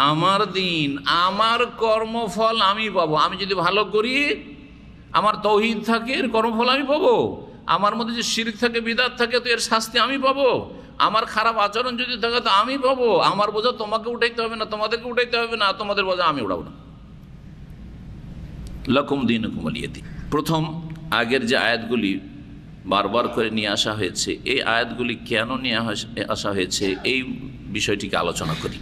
আমার দিন আমার কর্মফল আমি পাবো আমি যদি ভালো করি আমার তৌহিদ থাকে এর কর্মফল আমি পাবো আমার মধ্যে যে শিরিক থাকে বিদাত থাকে তো এর শাস্তি আমি পাবো আমার খারাপ আচরণ যদি থাকে তো আমি পাবো আমার বোঝা তোমাকে উঠাইতে হবে না তোমাদেরকে উঠাইতে হবে না তোমাদের বোঝা আমি উড়াবো না লকম দিন কুমলিয়েতি প্রথম আগের যে আয়াতগুলি বারবার করে নিয়ে আসা হয়েছে এই আয়াতগুলি কেন নিয়ে আসা হয়েছে এই বিষয়টিকে আলোচনা করি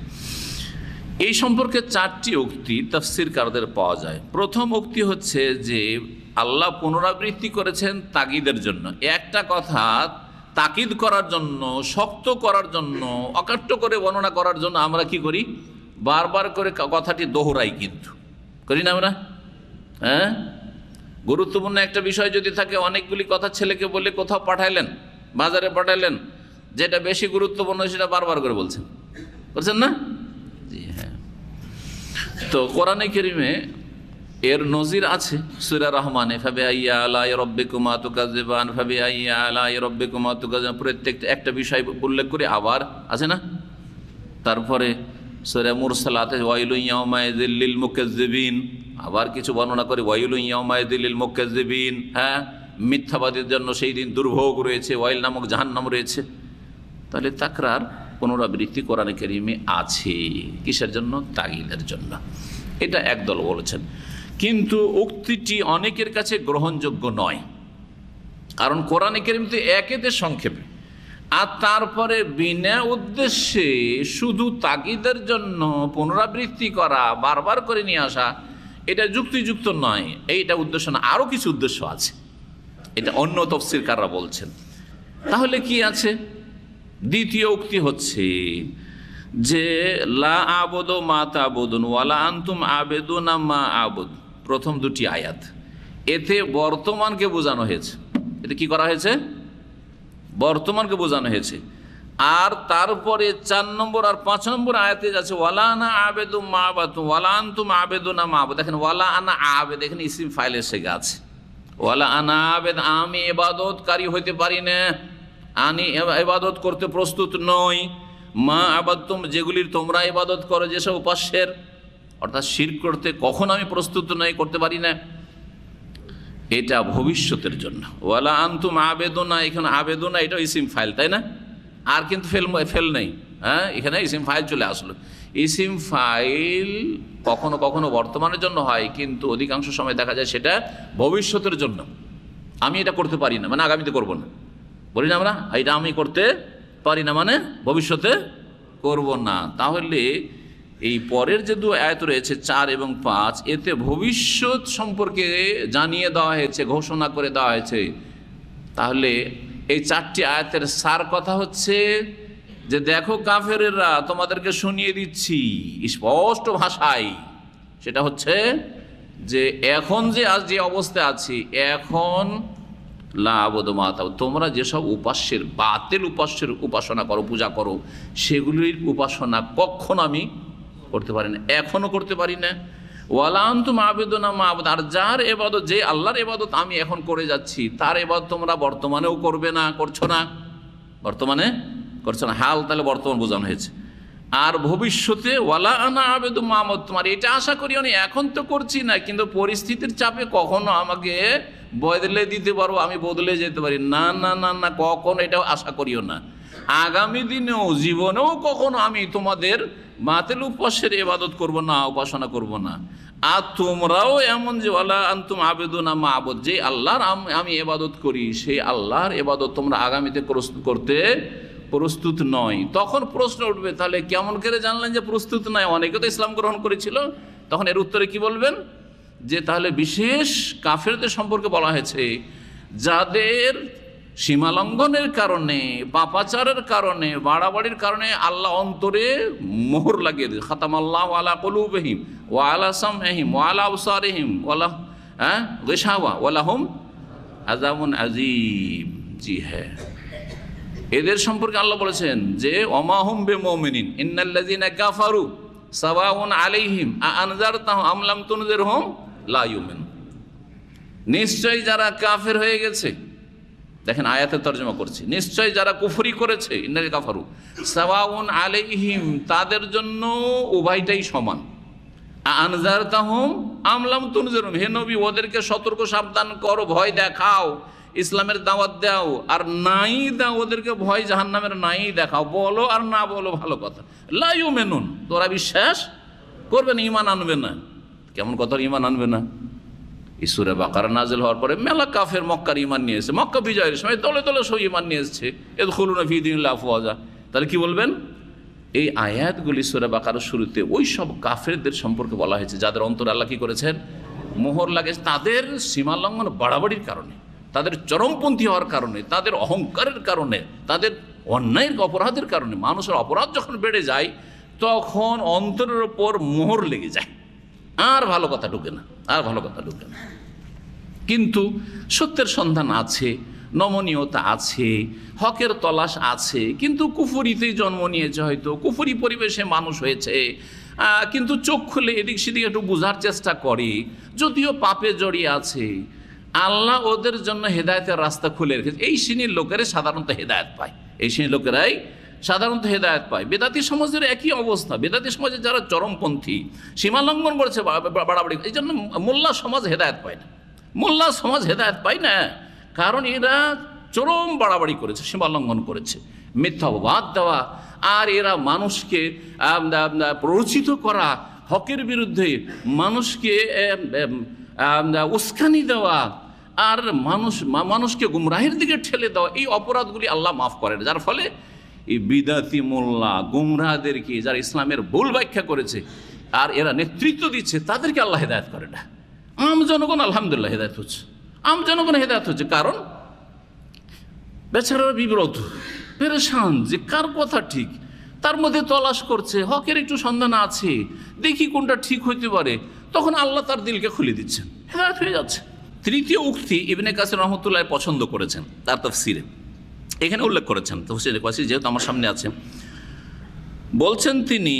এই সম্পর্কে চারটি উক্তি তাফসির পাওয়া যায় প্রথম উক্তি হচ্ছে যে আল্লাহ পুনরাবৃত্তি করেছেন তাগিদের জন্য একটা কথা তাকিদ করার জন্য শক্ত করার জন্য অকাট্য করে বর্ণনা করার জন্য আমরা কি করি বারবার করে কথাটি দোহরাই কিন্তু করি না আমরা হ্যাঁ গুরুত্বপূর্ণ একটা বিষয় যদি থাকে অনেকগুলি কথা ছেলেকে বলে কোথাও পাঠাইলেন বাজারে পাঠাইলেন যেটা বেশি গুরুত্বপূর্ণ সেটা বারবার করে বলছেন বলছেন না জি হ্যাঁ তো কোরআনে কেরিমে এর নজির আছে সুরা রহমানে ফাবে আইয়া আলা রব্বে কুমা তুকাজেবান ফাবে আইয়া আলা রব্বে কুমা তুকাজেবান প্রত্যেকটা একটা বিষয় উল্লেখ করে আবার আছে না তারপরে সুরা মুরসালাতে ওয়াইলুইয়াউমায়দিল্লিল মুকাজ্জিবিন আবার কিছু বর্ণনা করে ওয়াইলুইয়াউমায়দিল্লিল মুকাজ্জিবিন হ্যাঁ মিথ্যাবাদীর জন্য সেই দিন দুর্ভোগ রয়েছে ওয়াইল নামক জাহান্নাম রয়েছে তাহলে তাকরার পুনরাবৃত্তি কোরআন কেরিমে আছে কিসের জন্য তাগিদের জন্য এটা একদল বলেছেন কিন্তু উক্তিটি অনেকের কাছে গ্রহণযোগ্য নয় কারণ কোরআনে কেরিমতে একেতে সংক্ষেপে আর তারপরে বিনা উদ্দেশ্যে শুধু তাগিদের জন্য পুনরাবৃত্তি করা বারবার করে নিয়ে আসা এটা যুক্তিযুক্ত নয় এইটা উদ্দেশ্য না আরও কিছু উদ্দেশ্য আছে এটা অন্য তফসিরকাররা বলছেন তাহলে কি আছে দ্বিতীয় উক্তি হচ্ছে যে লা আবদ মা তাবুদুন ওয়ালা আন্তুম না মা আবুদ প্রথম দুটি আয়াত এতে বর্তমানকে বোঝানো হয়েছে এটা কি করা হয়েছে বর্তমানকে বোঝানো হয়েছে আর তারপরে চার নম্বর আর পাঁচ নম্বর আয়াতে যাচ্ছে ওয়ালানা আবেদু ওয়ালান তুম আবেদু না আবেদ দেখেন ওয়ালা আনা আবেদ এখন ইসিম ফাইলে সে গেছে ওয়ালা আনা আবেদ আমি এবাদতকারী হইতে পারি না আমি এবাদত করতে প্রস্তুত নই মা আবাদ যেগুলির তোমরা এবাদত করো যেসব উপাস্যের অর্থাৎ শির করতে কখন আমি প্রস্তুত নয় করতে পারি না এটা ভবিষ্যতের জন্য ওয়ালা আন্তুম আবেদনা এখানে আবেদনা এটা ইসিম ফাইল তাই না আর কিন্তু ফেল ফেল নেই হ্যাঁ এখানে ইসিম ফাইল চলে আসলো ইসিম ফাইল কখনো কখনো বর্তমানের জন্য হয় কিন্তু অধিকাংশ সময় দেখা যায় সেটা ভবিষ্যতের জন্য আমি এটা করতে পারি না মানে আগামীতে করব না বলি না আমরা এটা আমি করতে পারি না মানে ভবিষ্যতে করব না তাহলে এই পরের যে দু আয়ত রয়েছে চার এবং পাঁচ এতে ভবিষ্যৎ সম্পর্কে জানিয়ে দেওয়া হয়েছে ঘোষণা করে দেওয়া হয়েছে তাহলে এই চারটি আয়াতের সার কথা হচ্ছে যে দেখো কাফেরেরা তোমাদেরকে শুনিয়ে দিচ্ছি স্পষ্ট ভাষায় সেটা হচ্ছে যে এখন যে আজ যে অবস্থায় আছি এখন লাবদ মাতা তোমরা যেসব উপাস্যের বাতিল উপাস্যের উপাসনা করো পূজা করো সেগুলির উপাসনা কখন আমি করতে পারি না এখনও করতে পারি না ওয়ালান্ত মাহবেদনা মাহবুদ আর যার এবাদত যে আল্লাহর এবাদত আমি এখন করে যাচ্ছি তার এবাদত তোমরা বর্তমানেও করবে না করছো না বর্তমানে করছো না হাল তাহলে বর্তমান বোঝানো হয়েছে আর ভবিষ্যতে ওয়ালা আনা আবেদ মাহমদ তোমার এটা আশা করি আমি এখন তো করছি না কিন্তু পরিস্থিতির চাপে কখনো আমাকে বদলে দিতে পারবো আমি বদলে যেতে পারি না না না না কখনো এটাও আশা করিও না আগামী দিনেও জীবনেও কখনো আমি তোমাদের মাতেল উপাসের এবাদত করব না উপাসনা করব না আর তোমরাও এমন যে আল্লাহ আন্তুম আবেদন মা আবদ যে আল্লাহর আমি এবাদত করি সেই আল্লাহর এবাদত তোমরা আগামীতে করতে প্রস্তুত নয় তখন প্রশ্ন উঠবে তাহলে কেমন করে জানলেন যে প্রস্তুত নয় অনেকে তো ইসলাম গ্রহণ করেছিল তখন এর উত্তরে কি বলবেন যে তাহলে বিশেষ কাফেরদের সম্পর্কে বলা হয়েছে যাদের সীমা লঙ্ঘনের কারণে পাপাচারের কারণে বাড়াবাড়ির কারণে আল্লাহ অন্তরে মোহর লাগিয়ে দিয়েছে খাতাম আল্লাহ ওয়ালা কলুবহিম ও আলা উসার এহিম ওয়ালা হ্যাঁ গেসাওয়া ওয়ালাহম আজামুন আজিম জি হ্যাঁ এদের সম্পর্কে আল্লাহ বলেছেন যে অমাহম বে মোমিনিন ইন্নাল্লাজিনা কাফারু সাবাউন আলাইহিম আনজার তাহ আমলাম তুনদের হোম লাইমেন নিশ্চয়ই যারা কাফের হয়ে গেছে দেখেন আয়াতে তর্জমা করছে নিশ্চয় যারা কুফরি করেছে ইন্দারি কাফারু সাওয়াউন আলাইহিম তাদের জন্য উভয়টাই সমান আনজার তাহম আমলাম তুনজরুম হে নবী ওদেরকে সতর্ক সাবধান করো ভয় দেখাও ইসলামের দাওয়াত দাও আর নাই দাও ওদেরকে ভয় জাহান নামের নাই দেখাও বলো আর না বলো ভালো কথা লাইউ মেনুন তোরা বিশ্বাস করবে না ইমান আনবে না কেমন কথা ইমান আনবে না ইসুরে বাকারা নাজেল হওয়ার পরে মেলা কাফের মক্কার ইমান নিয়ে এসেছে মক্কা বিজয়ের সময় তলে তলে সব ইমান নিয়ে এসছে এ খুলুন ফিদিন আফওয়াজা তাহলে কি বলবেন এই আয়াতগুলি সুরা বাকার শুরুতে ওই সব কাফেরদের সম্পর্কে বলা হয়েছে যাদের অন্তর আল্লাহ কী করেছেন মোহর লাগে তাদের সীমালঙ্ঘন বাড়াবাড়ির কারণে তাদের চরমপন্থী হওয়ার কারণে তাদের অহংকারের কারণে তাদের অন্যায়ের অপরাধের কারণে মানুষের অপরাধ যখন বেড়ে যায় তখন অন্তরের ওপর মোহর লেগে যায় আর ভালো কথা ঢুকে না আর ভালো কথা ঢুকে না কিন্তু সত্যের সন্ধান আছে নমনীয়তা আছে হকের তলাশ আছে কিন্তু কুফুরিতেই জন্ম নিয়েছে হয়তো কুফুরি পরিবেশে মানুষ হয়েছে কিন্তু চোখ খুলে এদিক সেদিকে একটু বোঝার চেষ্টা করে যদিও পাপে জড়িয়ে আছে আল্লাহ ওদের জন্য হেদায়তের রাস্তা খুলে রেখেছে এই শ্রেণীর লোকেরা সাধারণত হেদায়ত পায় এই শ্রেণীর লোকেরাই সাধারণত হেদায়ত পায় বেদাতি সমাজের একই অবস্থা বেদাতি সমাজে যারা চরমপন্থী সীমালঙ্ঘন করেছে বাড়াবাড়ি এই জন্য মোল্লা সমাজ হেদায়ত পায় না মোল্লা সমাজ হেদায়ত পায় না কারণ এরা চরম বাড়াবাড়ি করেছে সীমা লঙ্ঘন করেছে মিথ্যা অবাদ দেওয়া আর এরা মানুষকে প্ররোচিত করা হকের বিরুদ্ধে মানুষকে উস্কানি দেওয়া আর মানুষ মানুষকে গুমরাহের দিকে ঠেলে দেওয়া এই অপরাধগুলি আল্লাহ মাফ করেন যার ফলে এই বিদাতি মোল্লা গুমরাহদেরকে যারা ইসলামের ভুল ব্যাখ্যা করেছে আর এরা নেতৃত্ব দিচ্ছে তাদেরকে আল্লাহ হেদায়ত করে না আম জনগণ আলহামদুলিল্লাহ হেদায়ত হচ্ছে আম জনগণ হেদায়ত হচ্ছে কারণ বেচারা বিব্রত পেরেশান যে কার কথা ঠিক তার মধ্যে তলাশ করছে হকের একটু সন্ধান আছে দেখি কোনটা ঠিক হইতে পারে তখন আল্লাহ তার দিলকে খুলে দিচ্ছেন হেদায়ত হয়ে যাচ্ছে তৃতীয় উক্তি ইবনে কাসির রহমতুল্লাহ পছন্দ করেছেন তার তফসিরে এখানে উল্লেখ করেছেন তো হোসেন কাসির যেহেতু আমার সামনে আছে বলছেন তিনি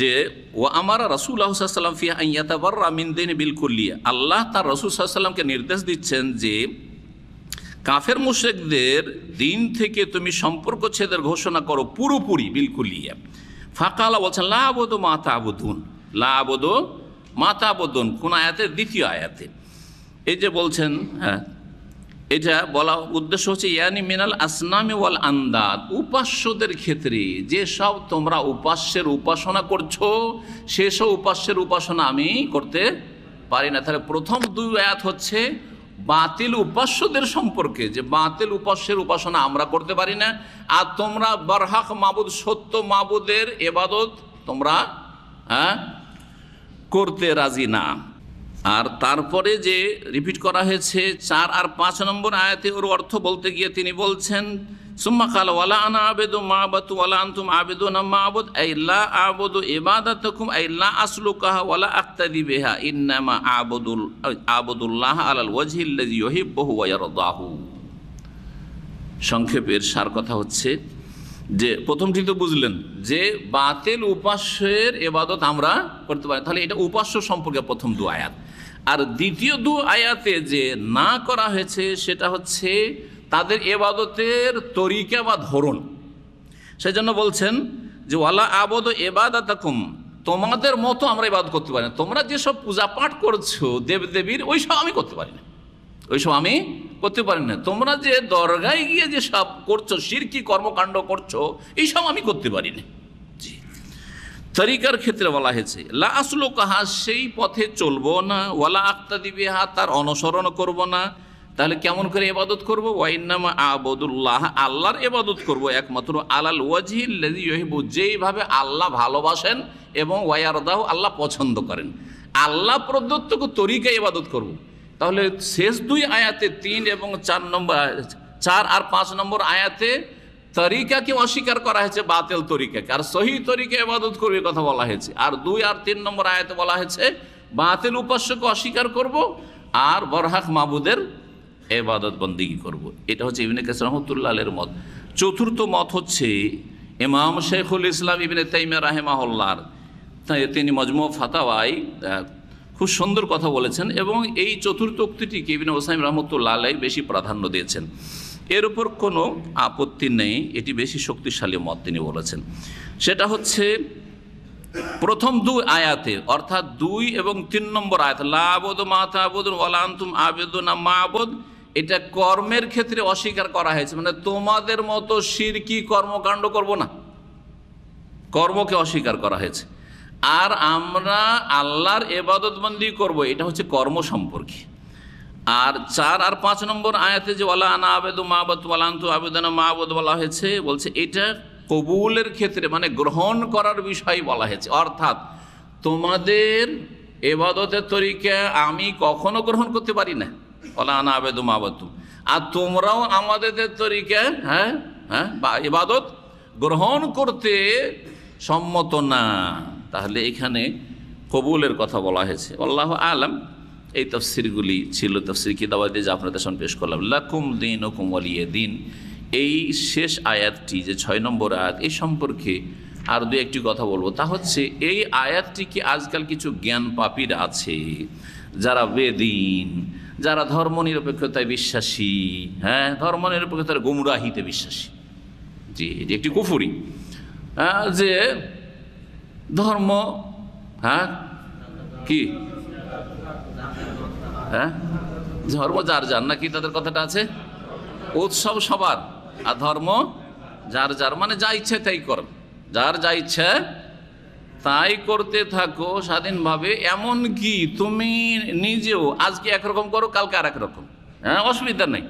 যে ও আমার রাসুল আহসাল্লাম ফিয়া আইয়াতাবার রামিনদিন বিলকুল্লিয়া আল্লাহ তার রসুল সাল্লামকে নির্দেশ দিচ্ছেন যে কাফের মুশেকদের দিন থেকে তুমি সম্পর্ক ছেদের ঘোষণা করো পুরোপুরি বিলকুলিয়া ফাঁকালা বলছেন লাবোদ মা তাবুদুন লাবোদ মা তাবুদুন কোন আয়াতের দ্বিতীয় আয়াতে এই যে বলছেন হ্যাঁ এটা বলা উদ্দেশ্য হচ্ছে ইয়ানি মিনাল আসনামি ওয়াল আন্দাদ উপাস্যদের ক্ষেত্রে যেসব তোমরা উপাস্যের উপাসনা করছো সেসব উপাস্যের উপাসনা আমি করতে পারি না তাহলে প্রথম দুই আয়াত হচ্ছে বাতিল উপাস্যদের সম্পর্কে যে বাতিল উপাস্যের উপাসনা আমরা করতে পারি না আর তোমরা বারহাক মাবুদ সত্য মাবুদের এবাদত তোমরা হ্যাঁ করতে রাজি না আর তারপরে যে রিপিট করা হয়েছে চার আর পাঁচ নম্বর আয়াতে ওর অর্থ বলতে গিয়ে তিনি বলছেন সুম্মা কাল ওয়ালা আনা মা মা আক্তাদি আলাল সংক্ষেপের সার কথা হচ্ছে যে প্রথমটি তো বুঝলেন যে বাতিল উপাস্যের এবাদত আমরা করতে পারি তাহলে এটা উপাস্য সম্পর্কে প্রথম দু আয়াত আর দ্বিতীয় দু আয়াতে যে না করা হয়েছে সেটা হচ্ছে তাদের এবাদতের তরিকা বা ধরন সেই জন্য বলছেন যে ওয়ালা আবদ এবাদাতাকুম তোমাদের মতো আমরা এবাদ করতে পারি না তোমরা যেসব পূজা পাঠ করছো দেবদেবীর সব আমি করতে পারি না সব আমি করতে পারি না তোমরা যে দরগায় গিয়ে যে সব করছো সিরকি কর্মকাণ্ড করছো এই সব আমি করতে পারি না তরিকার ক্ষেত্রে বলা হয়েছে লা আসলো কাহা সেই পথে চলবো না ওয়ালা আক্তা দিবে হা তার অনুসরণ করব না তাহলে কেমন করে এবাদত করবো ওয়াইনামা আবদুল্লাহ আল্লাহর এবাদত করব একমাত্র আলাল ওয়াজিহিবু যেইভাবে আল্লাহ ভালোবাসেন এবং ওয়ারদাহ আল্লাহ পছন্দ করেন আল্লাহ প্রদত্ত তরিকা এবাদত করব। তাহলে শেষ দুই আয়াতে তিন এবং চার নম্বর চার আর পাঁচ নম্বর আয়াতে তরিকাকে অস্বীকার করা হয়েছে বাতেল তরিকাকে আর সহি তরিকা এবাদত করবে কথা বলা হয়েছে আর দুই আর তিন নম্বর আয়তে বলা হয়েছে বাতেল উপাস্যকে অস্বীকার করব আর বরহাক মাহবুদের এবাদত বন্দিগি করব। এটা হচ্ছে ইবিনে কাস রহমতুল্লাহের মত চতুর্থ মত হচ্ছে ইমাম শেখুল ইসলাম ইবিনে তাইমা রাহেমাহল্লার তিনি মজমু ফাতাওয়াই খুব সুন্দর কথা বলেছেন এবং এই চতুর্থ উক্তিটিকে ইবিন ওসাইম রহমতুল্লাহ বেশি প্রাধান্য দিয়েছেন এর উপর কোনো আপত্তি নেই এটি বেশি শক্তিশালী মত তিনি বলেছেন সেটা হচ্ছে প্রথম দুই আয়াতে অর্থাৎ দুই এবং তিন নম্বর আয়াত লাবদ মাতাবুদ ওলান্তুম আবেদনা মাবুদ এটা কর্মের ক্ষেত্রে অস্বীকার করা হয়েছে মানে তোমাদের মতো সিরকি কর্মকাণ্ড করব না কর্মকে অস্বীকার করা হয়েছে আর আমরা আল্লাহর এবাদতবন্দি করব এটা হচ্ছে কর্ম সম্পর্কে আর চার আর পাঁচ নম্বর আয়াতে যে ওলা আনা আবেদ মাহবুদ ওয়ালান্ত আবেদনা মাহবুদ বলা হয়েছে বলছে এটা কবুলের ক্ষেত্রে মানে গ্রহণ করার বিষয় বলা হয়েছে অর্থাৎ তোমাদের এবাদতের তরিকা আমি কখনো গ্রহণ করতে পারি না ওলা আনা আবেদ মাহবুদ আর তোমরাও আমাদের তরিকা হ্যাঁ হ্যাঁ বা এবাদত গ্রহণ করতে সম্মত না তাহলে এখানে কবুলের কথা বলা হয়েছে আল্লাহ আলম এই তফসিরগুলি ছিল তফসির কিতাবাদে যা আপনাদের সামনে পেশ করলাম লাকুম দিন ও কুমলিয়ে দিন এই শেষ আয়াতটি যে ছয় নম্বর আয়াত এই সম্পর্কে আর দু একটি কথা বলবো তা হচ্ছে এই আয়াতটি কি আজকাল কিছু জ্ঞান পাপির আছে যারা বেদিন যারা ধর্মনিরপেক্ষতায় বিশ্বাসী হ্যাঁ ধর্মনিরপেক্ষতার গুমরাহিতে বিশ্বাসী জি এটি একটি কুফুরি যে ধর্ম হ্যাঁ কি হ্যাঁ ধর্ম যার যার নাকি তাদের কথাটা আছে উৎসব সবার আর ধর্ম যার যার মানে যা ইচ্ছে তাই কর যার যা ইচ্ছে তাই করতে থাকো স্বাধীনভাবে এমন কি তুমি নিজেও আজকে একরকম করো কালকে আর একরকম হ্যাঁ অসুবিধা নেই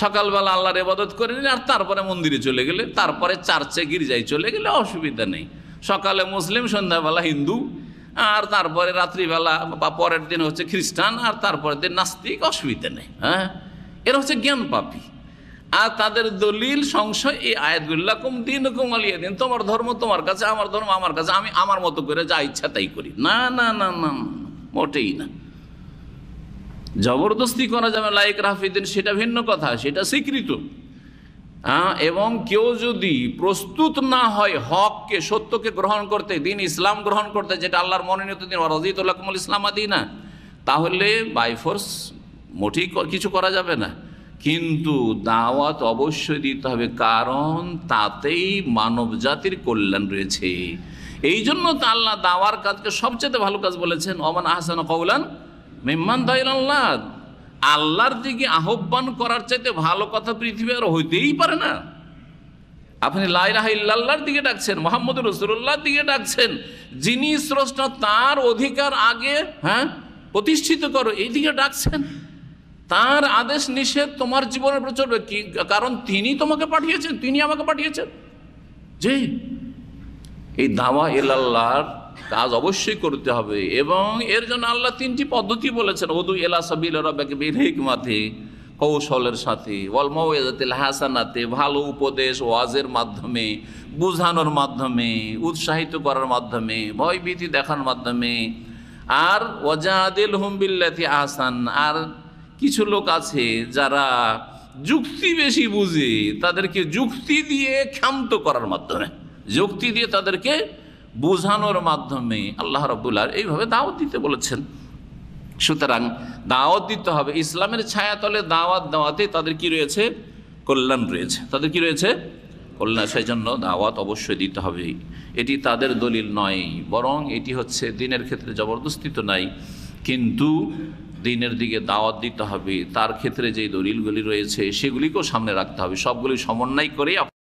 সকালবেলা আল্লাহর এবাদত করে নিলে আর তারপরে মন্দিরে চলে গেলে তারপরে চার্চে গির্জায় চলে গেলে অসুবিধা নেই সকালে মুসলিম সন্ধ্যাবেলা হিন্দু আর তারপরে রাত্রিবেলা বা পরের দিন হচ্ছে খ্রিস্টান আর তারপরের দিন নাস্তিক অসুবিধা নেই হ্যাঁ এরা হচ্ছে জ্ঞান পাপি আর তাদের দলিল সংশয় এই আয়াতগুল্লা কুম দিন কুম আলিয়া দিন তোমার ধর্ম তোমার কাছে আমার ধর্ম আমার কাছে আমি আমার মতো করে যা ইচ্ছা তাই করি না না না না মোটেই না জবরদস্তি করা যাবে লাইক রাফিদিন সেটা ভিন্ন কথা সেটা স্বীকৃত এবং কেউ যদি প্রস্তুত না হয় হককে সত্যকে গ্রহণ করতে দিন ইসলাম গ্রহণ করতে যেটা আল্লাহর মনোনীত দিন রাজিদুল্লাহ ইসলাম আদি না তাহলে বাই ফোর্স মোটেই কিছু করা যাবে না কিন্তু দাওয়াত অবশ্যই দিতে হবে কারণ তাতেই মানব জাতির কল্যাণ রয়েছে এই জন্য তো আল্লাহ দাওয়ার কাজকে সবচেয়ে ভালো কাজ বলেছেন অমান আহসান কৌলান মেহমান দাইল আল্লাহ আল্লাহর দিকে আহ্বান করার চাইতে ভালো কথা পৃথিবী আর হইতেই পারে না আপনি লাইলাহ ইল্লাল্লাহর দিকে ডাকছেন মোহাম্মদ রসুল্লাহর দিকে ডাকছেন যিনি স্রষ্টা তার অধিকার আগে হ্যাঁ প্রতিষ্ঠিত করো এই দিকে ডাকছেন তার আদেশ নিষেধ তোমার জীবনের কি কারণ তিনি তোমাকে পাঠিয়েছেন তিনি আমাকে পাঠিয়েছেন যে এই দাওয়া ইল্লাল্লাহর কাজ অবশ্যই করতে হবে এবং এর জন্য আল্লাহ তিনটি পদ্ধতি বলেছেন ওদু এলা সাবিল রব্বাকে কৌশলের সাথে ওয়াল হাসানাতে ভালো উপদেশ ওয়াজের মাধ্যমে বুঝানোর মাধ্যমে উৎসাহিত করার মাধ্যমে ভয়ভীতি দেখার মাধ্যমে আর ওয়াজাদিল হুমবিল্লাতি আহসান আর কিছু লোক আছে যারা যুক্তি বেশি বুঝে তাদেরকে যুক্তি দিয়ে ক্ষান্ত করার মাধ্যমে যুক্তি দিয়ে তাদেরকে বুঝানোর মাধ্যমে আল্লাহ রবুল্লাহ এইভাবে দাওয়াত দিতে বলেছেন সুতরাং দাওয়াত দিতে হবে ইসলামের ছায়াতলে দাওয়াত দাওয়াতে তাদের কি রয়েছে কল্যাণ রয়েছে তাদের কি রয়েছে কল্যাণ সেই জন্য দাওয়াত অবশ্যই দিতে হবে এটি তাদের দলিল নয় বরং এটি হচ্ছে দিনের ক্ষেত্রে জবরদস্তি তো নাই কিন্তু দিনের দিকে দাওয়াত দিতে হবে তার ক্ষেত্রে যে দলিলগুলি রয়েছে সেগুলিকেও সামনে রাখতে হবে সবগুলি সমন্বয় করেই